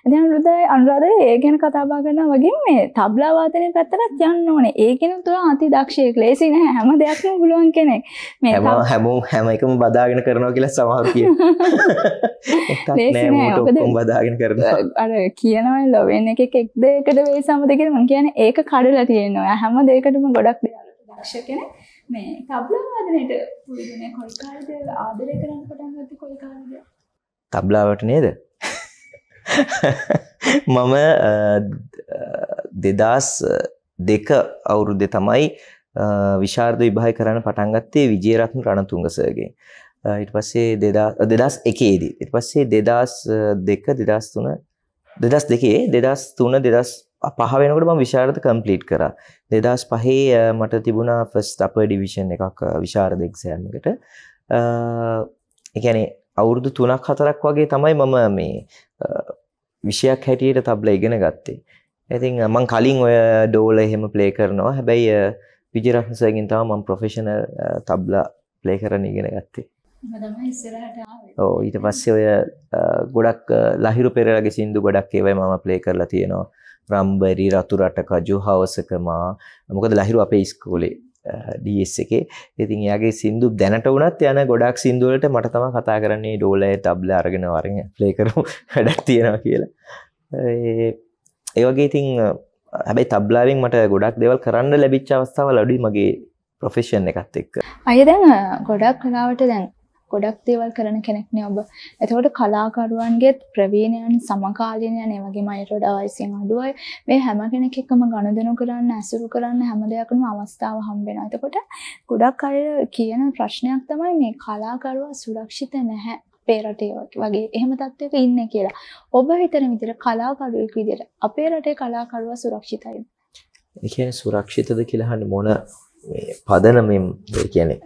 ඉතින් අනුරාධ අනුරාධ ඒ ගැන කතා බහ කරනවා වගේ මේ තබ්ලා වාදනය පැත්තට යන්න ඕනේ. ඒකෙන් තුලා අති දක්ෂයෙක් ලේසි නෑ හැම දෙයක්ම පුළුවන් කෙනෙක්. මේ හැමෝම හැම එකම බදාගෙන කරනවා කියලා සමහර කියනවා. ලේසි නෑ ඔක්කොම බදාගෙන කරනවා. අර කියනවා ලොවෙන් එකෙක් එක් දෙයකට වෙයි සමතගෙන මම කියන්නේ ඒක කඩලා තියෙනවා. හැම දෙයකටම ගොඩක් දේවල් දක්ෂ කෙනෙක් මේ තබ්ලා වාදනයට පුරුදු නේ කොයි කාලේද ආදරය කරන්න පටන් ගත්තේ කොයි කාලේද තබ්ලාවට නේද මම දෙදස් දෙක අවුරුද්දේ තමයි විශාර්ද විභාය කරන්න පටන් ගත්තේ විජේරත්න රණතුංග සර්ගේ. ඊට පස්සේ 2001 දී ඊට පස්සේ 2002 2003 2002 2003 2004 පහ වෙනකට මම විශාරද කම්පලීට් කරා. 2005 මට තිබුණා ෆස්ට් අපර් ඩිවිෂන් එකක් විශාරද එක්සෑම් එකට. ඒ කියන්නේ අවුරුදු 3ක් 4ක් වගේ තමයි මම මේ විෂයක් හැටියට තබ්ල ඉගෙන ගත්තේ. ඉතින් මං කලින් ඔය ඩෝල එහෙම ප්ලේ කරනවා. හැබැයි විජයරත්න සර්ගෙන් තමයි මම ප්‍රොෆෙෂනල් තබ්ලා ප්ලේ කරන්න ඉගෙන ගත්තේ. ඕ ඊට පස්සේ ඔය ගොඩක් ලහිරු පෙරලගේ සින්දු ගොඩක් ඒවයි මම ප්ලේ කරලා තියෙනවා රම්බරි රතුරට කජු හවසක මා මොකද ලහිරු අපේ ඉස්කෝලේ DS එකේ. ඉතින් එයාගේ සින්දු දැනට වුණත් යන ගොඩක් සින්දු වලට මට තමයි කතා කරන්නේ ඩෝලේ තබ්ලා අරගෙන වරින් ප්ලේ කරමු වැඩක් තියෙනවා කියලා. ඒ වගේ ඉතින් හැබැයි තබ්ලාවෙන් මට ගොඩක් දේවල් කරන්න ලැබිච්ච අවස්ථාවල් අඩුයි මගේ ප්‍රොෆෙෂන් එකත් එක්ක. අය දැන් ගොඩක් කලාවට දැන් ගොඩක් දේවල් කරන කෙනෙක්නේ ඔබ. එතකොට කලාකරුවන්ගේ ප්‍රවීණයන් සමකාලීනයන් ඒ වගේම අයට වඩා වයසින් අඩුයි. මේ හැම කෙනෙක් එක්කම ගනුදෙනු කරන්න, ඇසුරු කරන්න හැම දෙයකම අවස්ථාව හම්බ වෙනවා. එතකොට ගොඩක් අය කියන ප්‍රශ්නයක් තමයි මේ කලාකරුවා සුරක්ෂිත නැහැ. අපේ රටේ වගේ එහෙම තත්ත්වයක ඉන්නේ කියලා. ඔබ හිතන විදිහට කලාකරුවෙක් විදිහට අපේ රටේ කලාකරුවා සුරක්ෂිතයිද? ඒ කියන්නේ සුරක්ෂිතද කියලා අහන්නේ මොන පදනමින් කියන්නේ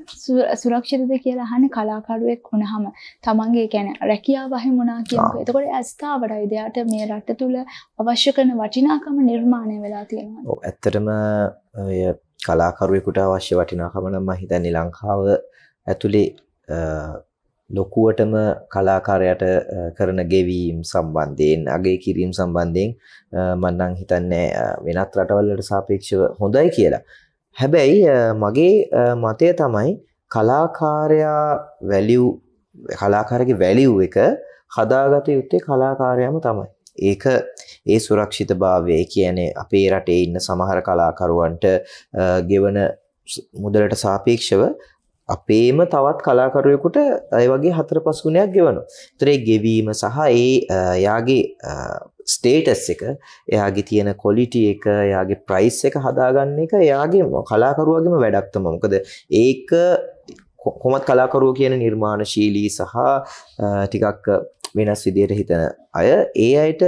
සුරක්ෂිතද කියලා අහන්නේ කලාකරුවෙක් වුණාම තමන්ගේ කියන්නේ රැකියාව වහේ මොනා කියනකෝ. එතකොට ඇස්තාවරයි දෙයට මේ රට තුල අවශ්‍ය කරන වටිනාකම නිර්මාණය වෙලා තියෙනවා. ඔව් ඇත්තටම ඔය කලාකරුවෙකුට අවශ්‍ය වටිනාකම නම් මම හිතන්නේ ලංකාව ඇතුලේ ලොකුවටම කලාකාරයට කරන ගෙවීම් සම්බන්ධයෙන් අගේ කිරීම් සම්බන්ධයෙන් මන්නම් හිතන්නේ වෙනත් රටවල්ලට සාපේක්ෂව හොඳයි කියලා. හැබැයි මගේ මතය තමයි කලාකාරයා වැලිව් කලාකාරගේ වැලිව් එක හදාගත යුත්තේ කලාකාරයම තමයි. ඒක ඒ සුරක්ෂිත භාවය කියනේ අපේ රටේ ඉන්න සමහර කලාකරුවන්ට ගෙවන මුදලට සාපේක්ෂව අපේම තවත් කලාකරුවෙකුට ඒ වගේ හතර පස් ගුණයක් ගෙවනවා. ඒතරේ ගෙවීම සහ ඒ යාගේ ස්ටේටස් එක එයාගේ තියෙන කොලිටි එක එයාගේ ප්‍රයිස් එක හදාගන්න එක එයාගේ කලාකරුවගේම වැඩක්තම මොකද ඒක කොමත් කලාකරුව කියන නිර්මාණශීලී සහ ටිකක් වෙනස් විදියට හිතන අය ඒ අයට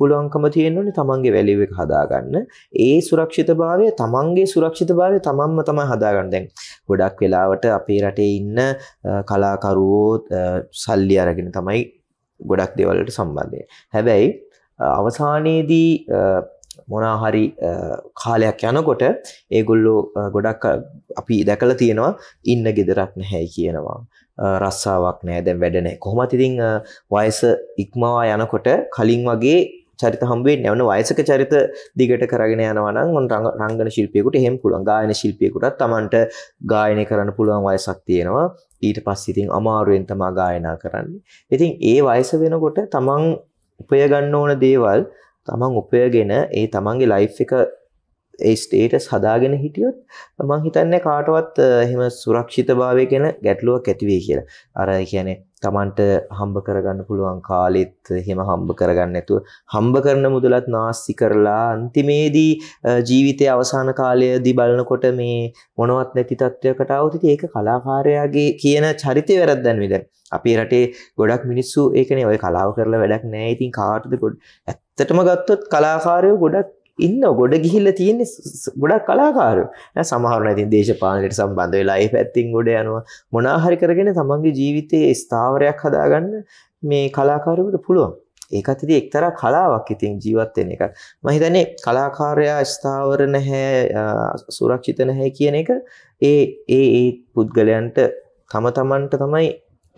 පුළුවන්කම තියෙන්වන තමන්ගේ වැලිව එක හදාගන්න ඒ සුරක්ෂිත භාවය තමන්ගේ සුරක්ෂිත භාවය තමන්ම තම හදාගන්නදැන් ගොඩක් වෙලාවට අපේ රටේ ඉන්න කලාකරුවෝ සල්ලි අරගෙන තමයි ගොඩක් දෙවලට සම්බන්ධය හැබැයි අවසානයේදී මොනාහරි කාලයක් යනකොට ඒගොල්ලෝ ගොඩක් අපි දැකල තියෙනවා ඉන්න ගෙදරක් නැහැයි කියනවා. රස්සාාවක් නෑ දැන් වැඩනෑ කොහොමතිතිං වයස ඉක්මවා යනකොට කලින් වගේ චරිත හම්බේ නැවන වයසක චරිත දිගට කරගෙන යනවනම් ඔන් රංගන ශිල්පියෙකුට එහෙම පුළුවන් ගායන ශිල්පියෙකුටත් Tamanට ගායනය කරන්න පුළුවන් වයසක් තියෙනවා ඊට පස්සේ ඉතින් අමාරුවෙන් තමා ගායනා කරන්නේ. ඉතින් ඒ වයස වෙනකොට Taman උපයගන්න ඕන දේවල් තමන් උපයගෙන ඒ තමන්ගේ ලයිෆ් එක ඒ ස්ටේටස් හදාගෙන හිටියොත් මං හිතන්නේ කාටවත් එහෙම සුරක්ෂිත භාවය ගැන ගැටලුවක් ඇතිවේ කියලා. අර කියන්නේ තමන්ට හම්බ කරගන්න පුළුවන් කාලෙත් එහෙම හම්බ කරගන්න නැතුව හම්බ කරන මුදලත් නාස්ති කරලා අන්තිමේදී ජීවිතයේ අවසාන කාලයේදී බලනකොට මේ මොනවත් නැති තත්වයකට આવුත් ඉතින් ඒක කලාකාරයාගේ කියන චරිතය වැරද්දන් විතර. අපේ රටේ ගොඩක් මිනිස්සු ඒකනේ ඔය කලාව කරලා වැඩක් නැහැ. ඉතින් කාටද ඇත්තටම ගත්තොත් කලාකාරයෝ ගොඩක් ඉන්න ගොඩ ගිහිල්ල තියෙන ගොඩක් කලාකාරු සමහරන ඇතින් දේශපාලනයට සම්බන්ධ වෙලා ඒ පැත්තිං ගොඩ යනවා මොනාහරි කරගෙන තමන්ගේ ජීවිතයේ ස්ථාවරයක් හදාගන්න මේ කලාකාරකට පුළුවන් ඒකත් ඉතින් එක්තරා කලාවක් ඉතින් ජීවත් වෙන එක. මම හිතන්නේ කලාකාරයා ස්ථාවර නැහැ සුරක්ෂිත නැහැ කියන එක ඒ ඒ ඒ පුද්ගලයන්ට තම තමන්ට තමයි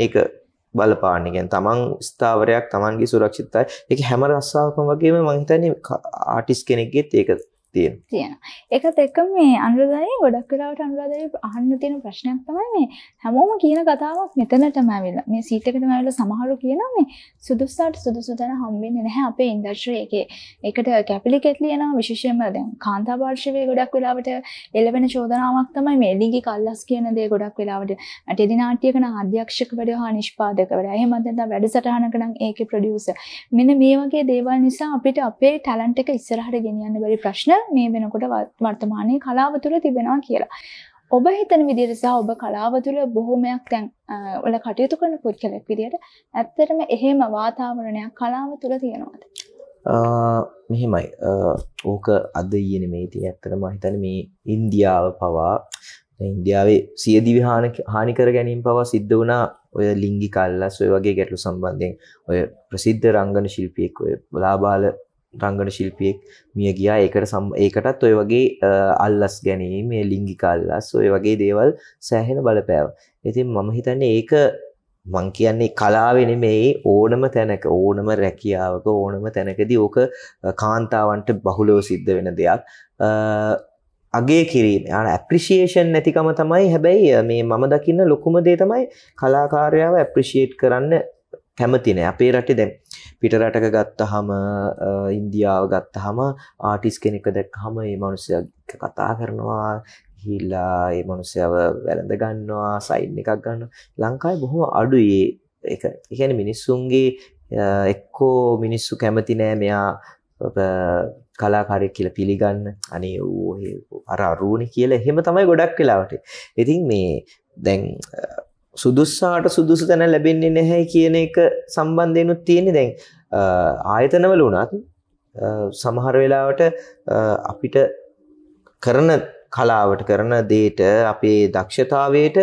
ඒක බලපාන්න ගැන් තමන් ස්ථාවරයක් තමන්ගේ සුරක්ෂිතයි එක හැම රස්සාාවකම වගේම මහිතන්නේ ආටිස් කෙනෙක්ගෙත් ඒකද තියෙන තියෙන ඒකත් එක්ක මේ අනුරදායි ගොඩක් කරාවට අනුරාධය අහන්න තියෙන ප්‍රශ්නයක් තමයි මේ හැමෝම කියන කතාවක් මෙතනට මැවිල මේ සීතකට මැවිල සමහරු කියන මේ සුදුස්සාට සුදුසු තැන හම්බෙන්නේ නැහැ අපේ ඉන්දස්ට්‍රී එකේ ඒකට කැපිලිකෙට් ලියනවා විශේෂයෙන්ම දැන් කාන්තා පාර්ශවයේ ගොඩක් වෙලාවට එළවෙන චෝදනාවක් තමයි මේ ලිංගික කල්ලස් කියන දේ ගොඩක් වෙලාවට ටෙලි නාට්‍යක නම් අධ්‍යක්ෂකවරයා හා නිෂ්පාදකවරයා එහෙමත් නැත්නම් වැඩසටහනක නම් ඒකේ ප්‍රොඩියුසර් මෙන්න මේ වගේ දේවල් නිසා අපිට අපේ ටැලන්ට් එක ඉස්සරහට ගෙනියන්න බැරි ප්‍රශ්න මේ වෙනකොට වර්තමානයේ කලාව තුළ තිබෙනවා කියලා. ඔබ හිතන විදිහට සහ ඔබ කලාව තුළ බොහොමයක් දැන් වල කටයුතු කරන පුද්ගලෙක් විදිහට ඇත්තටම එහෙම වාතාවරණයක් කලාව තුළ තියෙනවද? මෙහෙමයි. ඕක අද ඊයේ නෙමෙයි ඉතින් ඇත්තටම හිතන්නේ මේ ඉන්දියාව පවා ඉන්දියාවේ සියදිවි හානි කර ගැනීම පවා සිද්ධ වුණා ඔය ලිංගික අල්ලස් ඔය වගේ ගැටලු සම්බන්ධයෙන් ඔය ප්‍රසිද්ධ රංගන ශිල්පියෙක් ඔය බලාබාල රංගන ශිල්පියෙක් මිය ගියා ඒකට සම් ඒකටත් ඔය වගේ අල්ලස් ගැනීම ලිංගිකල්ලස් ඔය වගේ දේවල් සෑහෙන බලපෑව ඉතින් මම හිතන්නේ ඒක මං කියන්නේ කලාවෙන මේ ඕනම තැනක ඕනම රැකියාවක ඕනම තැනකදී ඕක කාන්තාවන්ට බහුලව සිද්ධ වෙන දෙයක් අගේ කිරීම යන ඇප්‍රිසිේෂන් නැතිකම තමයි හැබැයි මේ මම දකින්න ලොකුම දේ තමයි කලාකාරයාව ඇප්‍රිෂේට් කරන්න කැමතින අපේ රටේ දැන් පිටරටක ගත්තහම ඉන්දියාව ගත්තහම ආටිස් කෙනෙක් දැක්කහම ඒ මනුස්සයා කතා කරනවා ගිහිල්ලා ඒ මනුස්සයව වැළඳ ගන්නවා සයින් එකක් ගන්න ලංකාවේ බොහොම අඩුයි ඒක. ඒ කියන්නේ මිනිස්සුන්ගේ එක්කෝ මිනිස්සු කැමති නෑ මෙයා කලාකාරයෙක් කියලා පිළිගන්න අනේ ඌ අර අරුණි කියලා එහෙම තමයි ගොඩක් වෙලාවට. ඉතින් මේ දැන් සුදුස්සාට සුදුසු තැන ලැබෙන්නේ නැහැ කියන එක සම්බන්ධයනුත් තියෙන්නේ දැන් ආයතනවල වුණත් සමහර වෙලාවට අපිට කරන කලාවට කරන දේට අපේ දක්ෂතාවයට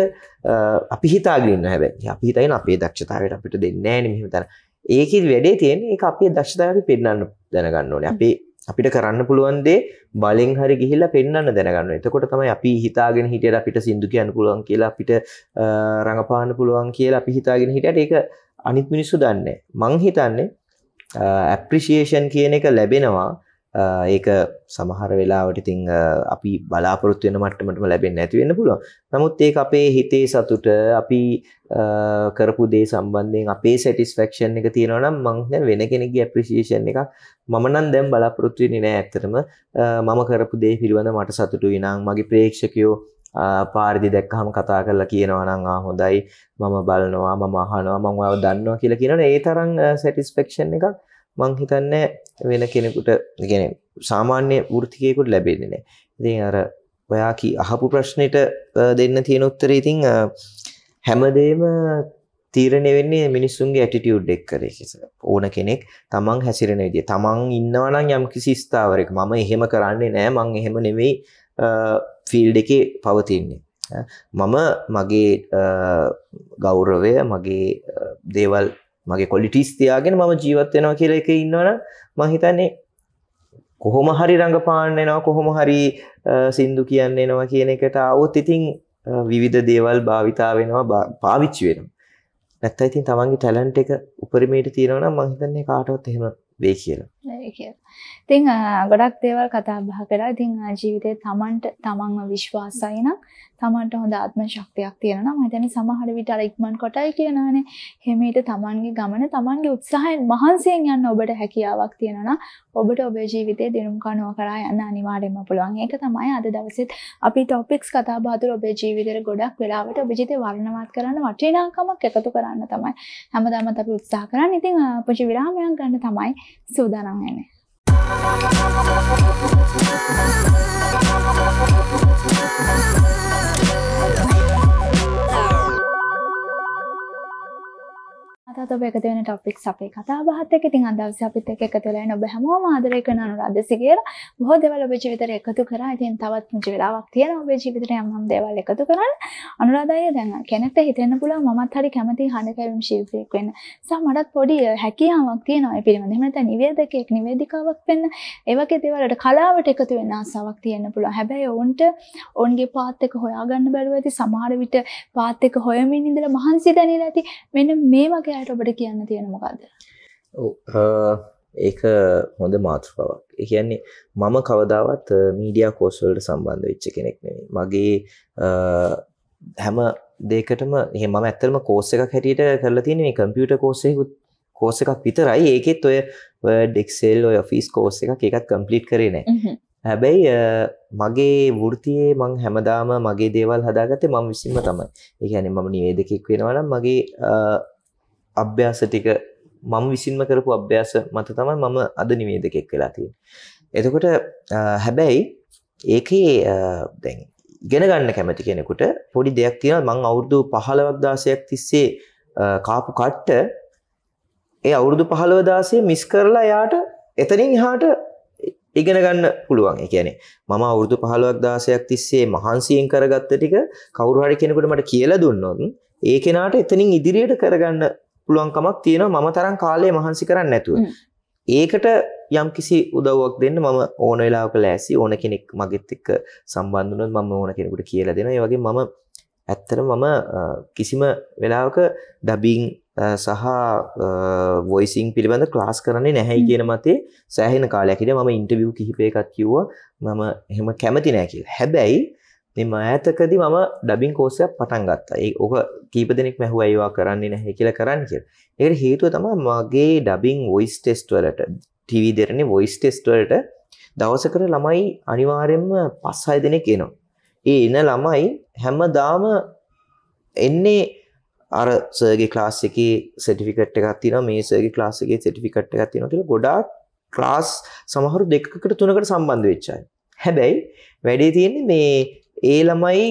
අපි හිතාගන්න හැබැයි අපි හිතයින අපේ දක්ෂතාවට අපිට දෙන්නේ නෑ මෙහෙම තර ඒකෙත් වැඩේ තියෙන එක අපේ දක්ෂතාව අපි පෙන්න්න දැනගන්න ඕනේ අපේ අපිට කරන්න පුළුවන් දේ බලෙන් හරි ගිහිල්ලා පෙන්වන්න දැනගන්න. එතකොට තමයි අපි හිතාගෙන හිටියට අපිට සින්දු කියන්න පුළුවන් කියලා අපිට රඟපාන්න පුළුවන් කියලා අපි හිතාගෙන හිටියට ඒක අනිත් මිනිස්සු දන්නේ. මං හිතන්නේ ඇප්‍රිෂියේෂන් කියන එක ලැබෙනවා ඒක සමහර වෙලාවට ඉතින් අපි බලාපොරොත්තු වෙන මට්ටමටම ලැබෙන්නේ නැති වෙන්න පුළුවන්. නමුත් ඒක අපේ හිතේ සතුට අපි කරපු දේ සම්බන්ධයෙන් අපේ සැටිස්ෆැක්ෂන් එක තියෙනවා නම් මං දැන් වෙන කෙනෙක්ගේ ඇප්‍රීසියේෂන් එකක් මම නම් දැන් බලාපොරොත්තු වෙන්නේ නැහැ ඇත්තටම. මම කරපු දේ පිළිබඳ මට සතුටුයි නම් මගේ ප්‍රේක්ෂකයෝ පාරිදි දැක්කහම කතා කරලා කියනවා නම් ආ හොඳයි මම බලනවා මම අහනවා මම ඔයාව දන්නවා කියලා කියනවනේ ඒ තරම් සැටිස්ෆැක්ෂන් එකක් මං හිතන්නේ වෙන කෙනෙකුට ගැන සාමාන්‍ය වෘතිකයකුට ලැබෙන්නේ නෑ ඉතින් අර ඔයාකි අහපු ප්‍රශ්නයට දෙන්න තියෙන උත්තර ඉතිං හැමදේම තීරණය වෙන්නේ මිනිස්සුන්ගේ ඇටිටියුඩ් එක් කරේ ඕන කෙනෙක් තමන් හැසිරෙන විදිය තමන් ඉන්නවනම් යම් කිසි ස්ථාවරෙක් මම එහෙම කරන්නේ නෑ මං එහෙම නෙවෙයි ෆිල්ඩ් එකේ පවතින්නේ මම මගේ ගෞරවය මගේ දේවල් මගේ කොලිටිස් තියාගෙන මම ජීවත් වෙනවා කියලා එක ඉන්නවනම් මම හිතන්නේ කොහොම හරි රඟපාන්න එනවා කොහොම හරි සින්දු කියන්න එනවා කියන එකට આવොත් ඉතින් විවිධ දේවල් භාවිතා වෙනවා පාවිච්චි වෙනවා. නැත්නම් ඉතින් තමන්ගේ ටැලන්ට් එක උපරිමයට තියෙනවා නම් මම හිතන්නේ කාටවත් එහෙම වෙයි කියලා. ඉතිං ගොඩක් දේවල් කතා බහ කරා ඉතිං ජීවිතේ තමන්ට තමන්ව විශ්වාසයි නම් තමන්ට හොඳ ආත්ම ශක්තියක් තියෙනවා නම් හිතන්නේ සමහර විට අර ඉක්මන් කොටයි කියනවානේ හැමෙට තමන්ගේ ගමන තමන්ගේ උත්සාහයෙන් මහන්සියෙන් යන්න ඔබට හැකියාවක් තියෙනවා ඔබට ඔබේ ජීවිතේ දිනුම් කනවා කරා යන්න අනිවාර්යයෙන්ම පුළුවන් ඒක තමයි අද දවසෙත් අපි ටොපික්ස් කතා බහ තුළ ඔබේ ජීවිතේ ගොඩක් වෙලාවට ඔබේ ජීවිතේ වර්ණවත් කරන්න වටිනාකමක් එකතු කරන්න තමයි හැමදාමත් අපි උත්සාහ කරන්නේ ඉතින් පුංචි විරාමයක් ගන්න තමයි සූදානම් അങ്ങനെ අත එකතු වෙන ටොපික් අපේ කතා බාත්තක ඉතින් අදවස අපිත් එක් එකතුලයි ඔබ හැමෝ ආදරය කරන අනුරාධසික කියලා බොහෝ දේවල් ඔබේ ජීවිතයට එකතු කරා. ඉතින් තවත් මුංචි වෙලාවක් තියෙන ඔබේ ජීවිතයට යම් යම් දේවල් එකතු කරන්න. අනුරාධය දැන් කෙනෙක්ට හිතෙන්න පුළුවන් මමත් හරි කැමති හඬ කැවීම් ශිල්පියෙක් වෙන්න. සහ මටත් පොඩි හැකියාවක් තියෙනවා ඒ පිළිබඳව. එහෙම නැත්නම් නිවේදකයෙක් නිවේදිකාවක් වෙන්න. ඒ වගේ දේවල්ට කලාවට එකතු වෙන්න ආසාවක් තියෙන්න පුළුවන්. හැබැයි ඔවුන්ට ඔවුන්ගේ පාත් එක හොයාගන්න බැරුව ඇති. සමහර විට පාත් එක හොයමින් ඉඳලා මහන්සි දැනෙලා ඇති. මෙන්න මේ වගේ අයට ඔබට කියන්න තියෙන මොකක්ද? ඒක හොඳ මාතෘකාවක්. ඒ කියන්නේ මම කවදාවත් මීඩියා කෝස් වලට සම්බන්ධ වෙච්ච කෙනෙක් නෙමෙයි. මගේ හැම දෙයකටම එහෙනම් මම ඇත්තටම කෝස් එකක් හැටියට කරලා තියෙන්නේ මේ කම්පියුටර් කෝස් එකකුත් කෝස් එකක් විතරයි. ඒකෙත් ඔය Word Excel ඔය Office කෝස් එකක් ඒකත් කම්ප්ලීට් කරේ නැහැ. හැබැයි මගේ වෘතියේ මං හැමදාම මගේ දේවල් හදාගත්තේ මම විසින්ම තමයි. ඒ කියන්නේ මම නිවේදකෙක් වෙනවා නම් මගේ අභ්‍යාස ටික මම විසින්ම කරපු අභ්‍යාස මත තමයි මම අද නිවේදකෙක් වෙලා තියෙන්නේ. එතකොට හැබැයි ඒකේ දැන් ඉගෙන ගන්න කැමති කෙනෙකුට පොඩි දෙයක් තියෙනවා මම අවුරුදු 15ක් 16ක් තිස්සේ කාපු කට්ට ඒ අවුරුදු 15 16 මිස් කරලා එයාට එතනින් එහාට ඉගෙන ගන්න පුළුවන්. ඒ කියන්නේ මම අවුරුදු 15ක් 16ක් තිස්සේ මහන්සියෙන් කරගත්ත ටික කවුරු හරි කෙනෙකුට මට කියලා දුන්නොත් ඒ කෙනාට එතනින් ඉදිරියට කරගන්න පුළුවන්කමක් තියෙනවා මම තරම් කාලය මහන්සි කරන්න නැතුව. ඒකට යම් කිසි උදව්වක් දෙන්න මම ඕන වෙලාවක ලෑසි ඕන කෙනෙක් මගෙත් එක්ක සම්බන්ධ වුණොත් මම ඕන කෙනෙකුට කියලා දෙනවා. ඒ වගේ මම ඇත්තටම මම කිසිම වෙලාවක ඩබින් සහ වොයිසින් පිළිබඳ ක්ලාස් කරන්නේ නැහැයි කියන මතේ සෑහෙන කාලයක් හිටියා මම ඉන්ටර්විව් කිහිපයකක් කිව්වා මම එහෙම කැමති නැහැ කියලා. හැබැයි මේ මෑතකදී මම ඩබින් කෝස් එකක් පටන් ගත්තා. ඒ ඕක කීප දෙනෙක් මැහුවා ඒවා කරන්නේ නැහැ කියලා කරන්න කියලා. ඒකට හේතුව තමයි මගේ ඩබින් වොයිස් ටෙස්ට් වලට TV දෙරනේ වොයිස් ටෙස්ට් වලට දවසකට ළමයි අනිවාර්යයෙන්ම 5-6 දෙනෙක් එනවා. ඒ එන ළමයි හැමදාම එන්නේ අර සර්ගේ ක්ලාස් එකේ සර්ටිෆිකට් එකක් තියෙනවා මේ සර්ගේ ක්ලාස් එකේ සර්ටිෆිකට් එකක් තියෙනවා කියලා ගොඩාක් ක්ලාස් සමහරු දෙකකට තුනකට සම්බන්ධ වෙච්ච අය. හැබැයි වැඩේ තියෙන්නේ මේ ඒ ළමයි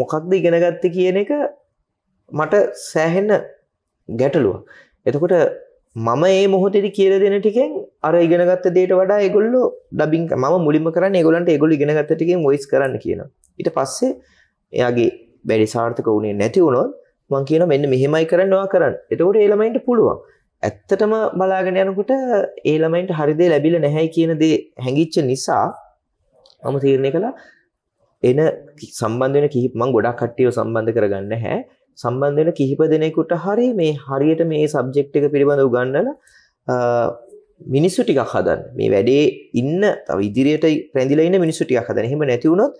මොකක්ද ඉගෙනගත්ත කියන එක මට සෑහෙන්න ගැටලුව. එතකොට මම ඒ මොහොතෙද කියල දෙන ටිකෙන් අර ඉගෙනගත්ත දේට වඩා එගොල්ලො ඩබින් ම මුලිම කරන්න ගොලන්ට එගොල ඉගෙනගත්ත ටිකෙන් ොයිස් කරන්න කියන ඉට පස්සේ එයාගේ බැඩි සාර්ථක වුණේ නැති වුණොත් මං කියන මෙන්න මෙහෙමයි කරන්නවා කරන්න එතකොට ඒළමයින්ට පුළුවන් ඇත්තටම බලාගෙන යනකුට ඒළමයින්ට හරිදේ ලැබිල නැහැයි කියන දේ හැඟිච්ච නිසා මම තීරණය කලා එන සම්බන්ධ වෙන කිහිප මම ගොඩක් කට්ටියව සම්බන්ධ කරගන්න හැ සම්බන්ධ වෙන කිහිප දෙනෙකුට හරි මේ හරියට මේ සබ්ජෙක්ට් එක පිළිබඳව උගන්වලා මිනිස්සු ටිකක් හදන්න මේ වැඩේ ඉන්න තව ඉදිරියට රැඳිලා ඉන්න මිනිස්සු ටිකක් හදන්න. එහෙම නැති වුණොත්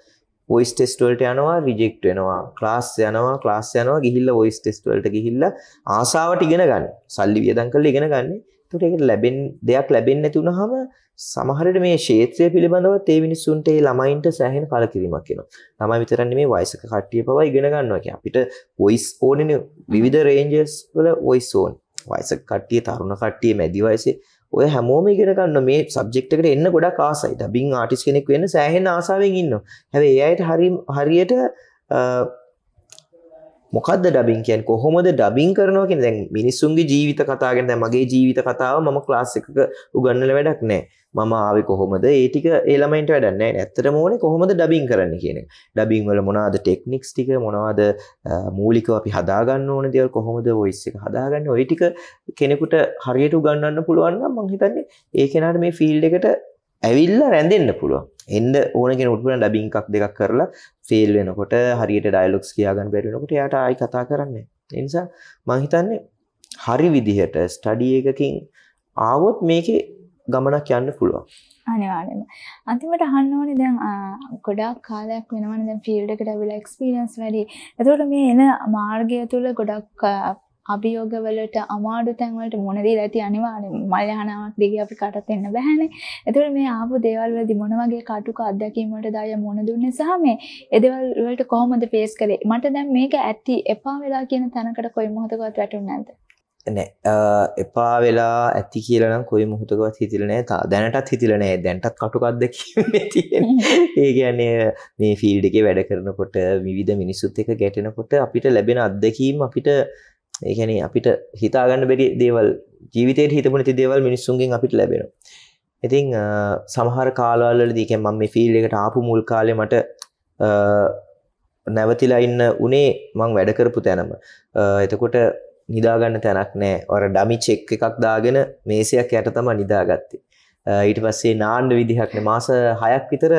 වොයිස් ටෙස්ට් වලට යනවා රිජෙක්ට් වෙනවා. ක්ලාස් යනවා ක්ලාස් යනවා ගිහිල්ලා වොයිස් ටෙස්ට් වලට ගිහිල්ලා ආසාවට ඉගෙන ගන්න. සල්ලි වියදම් කරලා ඉගෙන ගන්නේ. එතකොට ඒකට ලැබෙන දෙයක් ලැබෙන්නේ නැති වුනහම සමහරට මේ ක්ෂේත්‍රය පිළිබඳවත් ඒ මිනිස්සුන්ට ඒ ළමයින්ට සෑහෙන කලකිරීමක් එනවා. ළමයි විතරක් නෙමෙයි වයසක කට්ටිය පවා ඉගෙන ගන්නවා කියන්නේ අපිට වොයිස් ඕනේ විවිධ රේන්ජස් වල වොයිස් ඕන්. වයසක කට්ටිය, තරුණ කට්ටිය, මැදි වයසේ ඔය හැමෝම ඉගෙන ගන්න මේ සබ්ජෙක්ට් එකට එන්න ගොඩක් ආසයි. ඩබින් ආටිස්ට් කෙනෙක් වෙන්න සෑහෙන ආසාවෙන් ඉන්නවා. හැබැයි ඒ අයට හරියට මොකක්ද ඩබින් කියන් කොහොමද ඩබින් කරනවා කියෙන දැන් මිනිස්සුන්ගේ ජීවිත කතාගෙන මගේ ජීවිත කතාව මම ක්ලාසික උගන්නල වැඩක් නෑ මම ආවි කොහොමද ඒටික එළමයින්ට වැඩන්න ඇත්තට මෝන කොහොමද ඩබින් කරන්න කියන ඩබින් වල මොනාද ටෙක්නික්ස් ටික මොනවාද මූලික අපි හදාගන්න ඕන දෙවල් කොහොමද ඔයිස් එක හදාගන්න ඔයිටික කෙනෙකුට හරියට උගන්නන්න පුළුවන්න මංහිතන්නේ ඒ කෙනට මේ ෆිල්් එකට ඇවිල්ල රැඳෙන්න්න පුළුව එන්න ඕනගෙන උටපුන ලැබිංකක් දෙකක් කරලා ෆෙල් වෙනකොට හරියට ඩයිලොක්ස් කියයාගන්න බැරිනකොට යායට ආයි කතා කරන්නේ නිසා මහිතන්නේ හරි විදිහට ස්ටඩිය එකකින් ආවොත් මේක ගමනක් යන්න පුළුවන් අනිවාර්යයෙන්ම අන්තිමට අහන්න ඕනේ දැන් ගොඩාක් කාලයක් වෙනවනේ දැන් ෆීල්ඩ් එකට අවිලා එක්ස්පීරියන්ස් වැඩි. ඒතකොට මේ එන මාර්ගය තුල ගොඩක් අභියෝගවලට අමාඩු තැන්වලට මොනදී ඇති අනිවාර්ය මල්යහනාවක් දිගේ අපි කටත් එන්න බැහැනේ. ඒතකොට මේ ආපු දේවල් වලදී මොන වගේ කටුක අත්දැකීම් වලට දාය මොන දුන්නේ සහ මේ ඒ දේවල් වලට කොහොමද ෆේස් කරේ? මට දැන් මේක ඇති එපා වෙලා කියන තැනකට කොයි මොහොතකවත් වැටුනේ නැද්ද? නෑ එපා වෙලා ඇති කියලා නම් කොයි මොහොතකවත් හිතිලා නෑ. තා දැනටත් හිතිලා නෑ. දැනටත් කටුක අත්දැකීම් තියෙන. ඒ කියන්නේ මේ ෆීල්ඩ් එකේ වැඩ කරනකොට විවිධ මිනිස්සුත් එක්ක ගැටෙනකොට අපිට ලැබෙන අත්දැකීම් අපිට ඒකැන අපිට හිතාගන්න බැරි දේවල් ජීවිතයට හිතපන ති දේවල් මිනිස්සුන්ගෙන් අපිට ලැබෙන ඉතිං සමහර කාලවල්ල දීක මම ෆිල් එකට ආපු මුල් කාලෙ මට නැවතිලා ඉන්න උනේ මං වැඩකරපු තැනම එතකොට නිදාගන්න තැනක් නෑ ඔර ඩමි චෙක් එකක් දාගෙන මේසයක් යට තම නිදාගත්තේ ඊට පස්සේ නාණ්ඩ විදිහක්න මාස හයක් විතර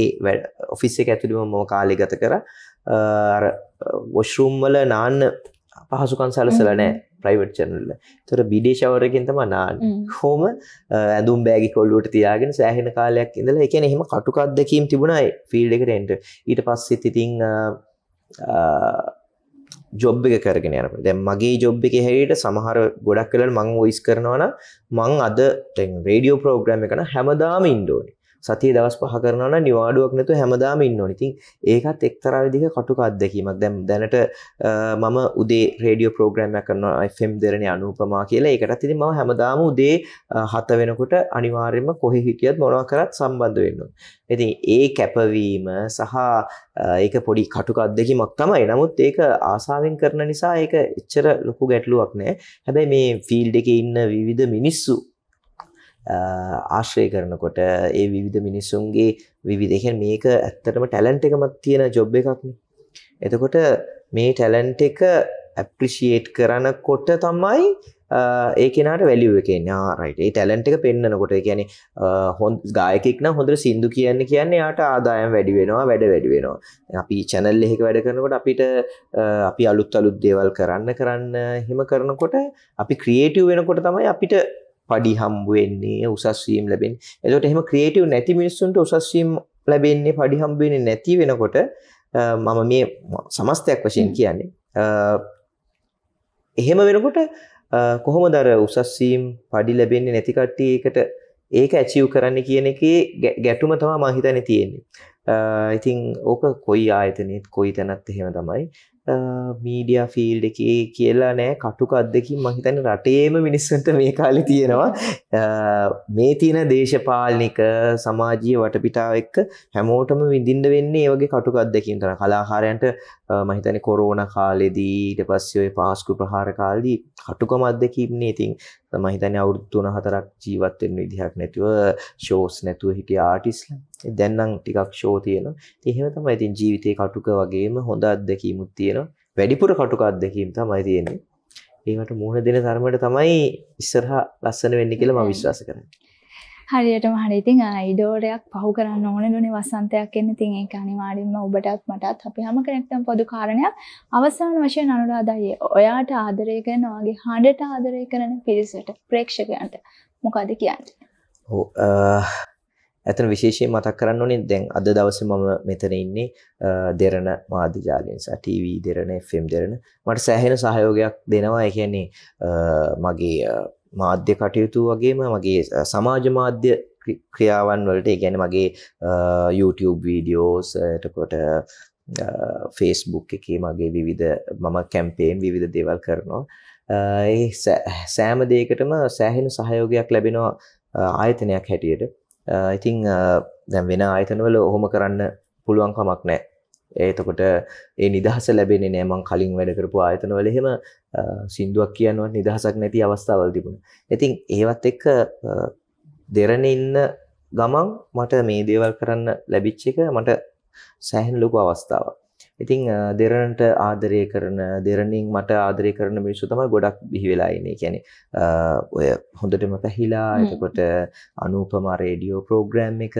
ඒ වැඩ ඔෆිස් එක ඇතුළිම මෝ කාලි ගත කර වොෂරුම්වල නාන්න පහසුකන් සැලසල නෑ ප්‍රයිවට් චැනල්ල තොර බිඩේශවරකින් තම නාන් හෝම ඇඳුම් බෑගි කොල්ලුවට තියාගෙන සෑහෙන කාලයක් ඉඳල එක එහෙම කටුකක්දකීම් තිබුණයි ෆිල්ඩ එකටෙන්ට ඊට පස්සෙත් ඉතිං ජොබ් එක කරගෙන යනට දැ මගේ ජොබ් එක හැට සමහර ගොඩක් කලල් මං ොයිස් කරනවන මං අද රේඩියෝ ප්‍රෝග්‍රම එකන හැමදාම ඉන්ඩෝනේ සතිය දවස් පහ කරනවන නිවාඩුවක් නැතු හැමදාම ඉන්න නිතින් ඒකත් එක්තරා විදික කටුක අත්දැකීමක් දැම් දැනට මම උදේ රේඩියෝ ප්‍රෝග්‍රම්ය කරනවා ෆම් දෙරණ අනුපමා කියලා එකට තිරි ම හැමදාම උදේ හත වෙනකොට අනිවාර්යම කොහෙ හිටියත් මොනවා කරත් සම්බන්ධ වෙන්නවා. ඉතින් ඒ කැපවීම සහ ඒක පොඩි කටුක අත්දැකීමක් තමයි නමුත් ඒක ආසාාවෙන් කරන නිසා ඒක එච්චර ලොකු ගැටලුවක් නෑ හැබැයි මේ ෆිල්් එක ඉන්න විවිධ මිනිස්සු ආශ්‍රය කරනකොට ඒ විවිධ මිනිස්සුන්ගේ විවිධ මේක ඇත්තටම ටැලන්ට් එකමත් තියෙන ජොබ් එකක්නේ. එතකොට මේ ටැලන්ට් එක ඇප්‍රිෂියේට් කරනකොට තමයි ඒ කෙනට වැලිුව එක රයිටේ ටැලන්ට් එක පෙන්න්නනකොට කියන හොන් ගායකක්න හොඳර සිින්දු කියන්න කියන්නේ යාට ආදායම් වැඩි වෙනවා වැඩ වැඩි වෙනවා අපි චැනල් එහෙක වැඩ කරනකොට අපිට අපි අලුත් අලුත් දේවල් කරන්න කරන්න හෙම කරනකොට අපි ක්‍රියේටව් වෙනකොට තමයි අපිට පඩි හම්බ වෙන්නේ උසස් වීම ලැබෙන්නේ. එතකොට එහෙම ක්‍රියේටිව් නැති මිනිස්සුන්ට උසස් වීම ලැබෙන්නේ පඩි හම්බ වෙන්නේ නැති වෙනකොට මම මේ සමස්තයක් වශයෙන් කියන්නේ. එහෙම වෙනකොට කොහොමද අර උසස් වීම පඩි ලැබෙන්නේ නැති කට්ටියකට ඒක ඇචීව් කරන්න කියන එකේ ගැටුම තමයි මම හිතන්නේ තියෙන්නේ. ඉතින් ඕක කොයි ආයතනෙත් කොයි තැනත් එහෙම තමයි. මීඩිය ෆිල්් එක කියලා නෑ කටුක අදකින් මහිතන රටේම මිනිස්සුන්ට මේ කාලි තියෙනවා මේ තියෙන දේශපාලනික සමාජීය වටපිටාව එක්ක හැමෝටම විඳින්ඩ වෙන්නේ වගේ කටුක අදකින් කර කලාකාරයන්ට මහිතන කොරෝණ කාලෙදී ඊට පස්සයෝය පාස්කු ප්‍රහාර කාලදී කටුක මද්දකින්නේ ඉතින් මහිතන අවුරුත්තුන හතරක් ජීවත්වෙන් විදිහක් නැතුව ශෝස් නැතුව හිටිය ආටිස්ලම් දැන්නම් ටිකක් ෂෝ තියෙන තිහෙම තමයි ඉතින් ජීවිතය කටුක වගේම හොඳ අත්දැකීමුත් තියෙන වැඩිපුර කටුක අත්දැකීම් තමයි තියෙන්නේ ඒවට මුහුණ දෙන තරමට තමයි ඉස්සරහා ලස්සන වෙන්න කියලා මම විශ්වාස කරන්නේ හරියටම හරි ඉතින් අයිඩෝරයක් පහු කරන්න ඕන නුනේ වසන්තයක් එන්න ඉතින් ඒක අනිවාර්යෙන්ම ඔබටත් මටත් අපි හැම කෙනෙක්ටම පොදු කාරණයක් අවසාන වශයෙන් අනුරාධායේ ඔයාට ආදරය කරන ඔයාගේ හඬට ආදරය කරන පිරිසට ප්‍රේක්ෂකයන්ට මොකද කියන්නේ ඔව් ඇතන විශේෂයෙන් මතක් කරන්න ඕනේ දැන් අද දවසේ මම මෙතන ඉන්නේ දෙරණ මාධ්‍ය ජාලය නිසා TV දෙරණ FM දෙරණ මට සෑහෙන සහයෝගයක් දෙනවා ඒ කියන්නේ මගේ මාධ්‍ය කටයුතු වගේම මගේ සමාජ මාධ්‍ය ක්‍රියාවන් වලට ඒ කියන්නේ මගේ YouTube videos එතකොට ෆේස්බුක් එකේ මගේ විවිධ මම කැම්පේන් විවිධ දේවල් කරනවා ඒ සෑම දෙයකටම සෑහෙන සහයෝගයක් ලැබෙනවා ආයතනයක් හැටියට ඉතිං uh, uh, දැම් වෙන ආයතනවල ඔහොම කරන්න පුළුවන් කමක් නෑ ඒතකොට ඒ නිදහස ලැබෙන නෑමං කලින් වැඩ කරපු ආයතනවල එහෙම uh, සිින්දුවක් කියනවත් නිදහසක් නැති අවස්ථාවල් තිබුණ ඉතින් ඒවත් එක්ක දෙරණ ඉන්න ගමන් මට මේ දේවල් කරන්න ලැබිච්ච එක මට සැහන් ලොකු අවස්ථාවක් ඉතින් දෙරණට ආදරය කරන දෙරණින් මට ආදරය කරන මිනිස්සු තමයි ගොඩක් බිහි වෙලා ඉන්නේ. කියන්නේ ඔය හොඳටම පැහිලා එතකොට අනූපමා රේඩියෝ ප්‍රෝග්‍රෑම් එක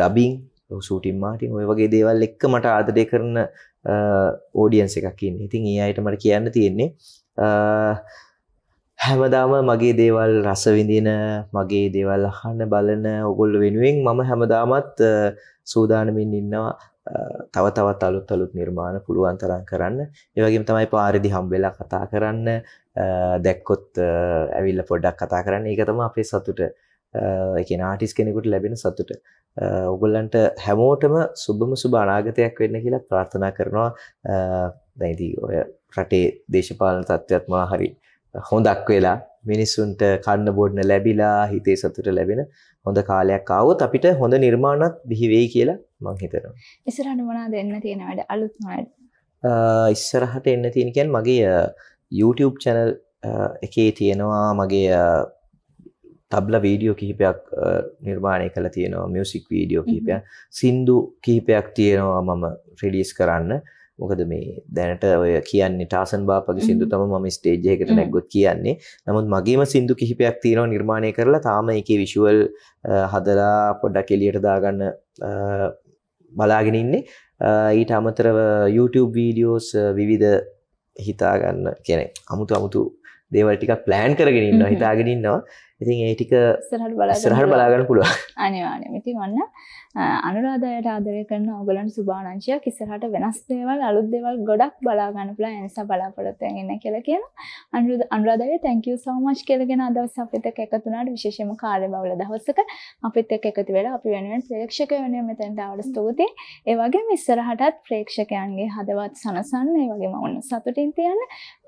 ඩබින් ෂූටින් මාටින් ඔය වගේ දේවල් එක්ක මට ආදරය කරන ඕඩියන්ස් එකක් ඉන්නේ. ඉතින් ඒ අයට මට කියන්න තියෙන්නේ හැමදාම මගේ දේවල් රසවිඳින මගේ දේවල් අහන්න බලන ඔගොල්ල වෙනුවෙන් මම හැමදාමත් සූදානමින් ඉන්නවා තව තවත් අලුත් අලුත් නිර්මාණ පුළුවන් තරම් කරන්න ඒවගේම තමයි පාරිදි හම්බෙලා කතා කරන්න දැක්කොත් ඇවිල්ල පොඩ්ඩක් කතා කරන්න ඒක තම අපේ සතුට එක නාටිස් කෙනෙකුට ලැබෙන සතුට ඔගොල්ලන්ට හැමෝටම සුබම සුභ අනාගතයක් වෙන්න කියලා ප්‍රාර්ථනා කරනවා දැයිති ඔය රටේ දේශපාලන තත්ත්වත් මා හරි හොඳක් වෙලා මිනිස්සුන්ට කන්න බොන්න ලැබිලා හිතේ සතුට ලැබෙන හොඳ කාලයක් ආවොත් අපිට හොඳ නිර්මාණත් බිහි වෙයි කියලා මම හිතනවා. ඉස්සරහට මොනවද එන්න තියෙන වැඩ අලුත් වැඩ? ඉස්සරහට එන්න තියෙන කියන්නේ මගේ YouTube channel එකේ තියෙනවා මගේ තබ්ල වීඩියෝ කිහිපයක් නිර්මාණය කළා තියෙනවා මියුසික් වීඩියෝ කිහිපයක් සින්දු කිහිපයක් තියෙනවා මම රිලීස් කරන්න. මොකද මේ දැනට ඔය කියන්නේ ටාසන් බාපගේ සින්දු තමයි මම ස්ටේජ් එකකට නැග්ගොත් කියන්නේ. නමුත් මගේම සින්දු කිහිපයක් තියෙනවා නිර්මාණය කරලා තාම ඒකේ විෂුවල් හදලා පොඩ්ඩක් එළියට දාගන්න බලාගෙන ඉන්නේ. ඊට අමතරව YouTube වීඩියෝස් විවිධ හිතාගන්න කියන අමුතු අමුතු දේවල් ටිකක් ප්ලෑන් කරගෙන ඉන්නවා හිතාගෙන ඉන්නවා. ඉතින් ඒ ටික ඉස්සරහට බලාගන්න පුළුවන්. අනිවාර්යයෙන්ම. ඉතින් ඔන්න අනුරාධයට ආදරය කරන ඔගලන් සුභානංශයක් ඉස්සරහට වෙනස් දේවල් අලුත් දේවල් ගොඩක් බලාගන්න පුළා එනිස බලාපොරොත්තු වෙන්න කියලා කියන Anuradha අනුරාධය thank you so much කියලාගෙන අදවස් අපිට එකතු වුණාට විශේෂයෙන්ම කාර්යබහුල දවසක අපිත් එක්ක එකතු වෙලා අපි වෙනුවෙන් ප්‍රේක්ෂක වෙනුවෙන් මෙතනට ආවට ස්තුතියි ඒ වගේම ඉස්සරහටත් ප්‍රේක්ෂකයන්ගේ හදවත් සනසන්න ඒ වගේම ඔන්න සතුටින් තියන්න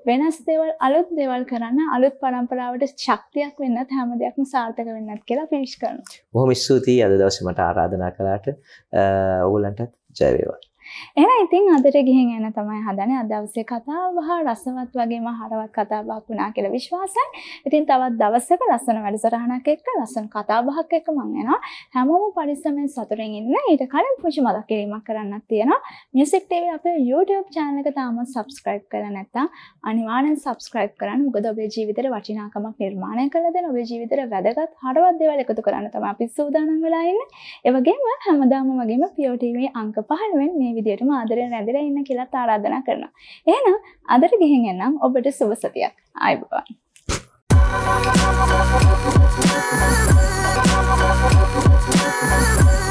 වෙනස් දෙවල් අලුත් දෙවල් කරන්න අලුත් පරම්පරාවට ශක්තියක් වෙන්නත් හැම දෙයක්ම සාර්ථක වෙන්නත් කියලා පිවිශ් කරන. බොහොම ස්තුතියි අද දවසේ මට ආරාධනා කළාට ඔයගොල්ලන්ටත් ජය වේවා. එහෙනම් ඉතින් අදට ගිහින් එන තමයි හදන්නේ අද දවසේ කතා බහ රසවත් වගේම හරවත් කතා බහක් වුණා කියලා විශ්වාසයි. ඉතින් තවත් දවසක ලස්සන වැඩසටහනක් එක්ක ලස්සන කතා බහක් එක්ක මම එනවා. හැමෝම පරිස්සමෙන් සතුටින් ඉන්න. ඊට කලින් පුංචි මතක් කිරීමක් කරන්නත් තියෙනවා. Music TV අපේ YouTube channel එක තාම subscribe කරලා නැත්නම් අනිවාර්යෙන් subscribe කරන්න. මොකද ඔබේ ජීවිතේට වටිනාකමක් නිර්මාණය කරලා දෙන ඔබේ ජීවිතේට වැදගත් හරවත් දේවල් එකතු කරන්න තමයි අපි සූදානම් වෙලා ඉන්නේ. ඒ වගේම හැමදාම වගේම POTV අංක 15 වෙනි මේ විදිරම ආදරය නැදිර ඉන්න කියලා තාරාධනා කරනවා. එහෙනම් අදර ගිහින් එන්නම් ඔබට සුබසතියක් අයබවන්. Thank you.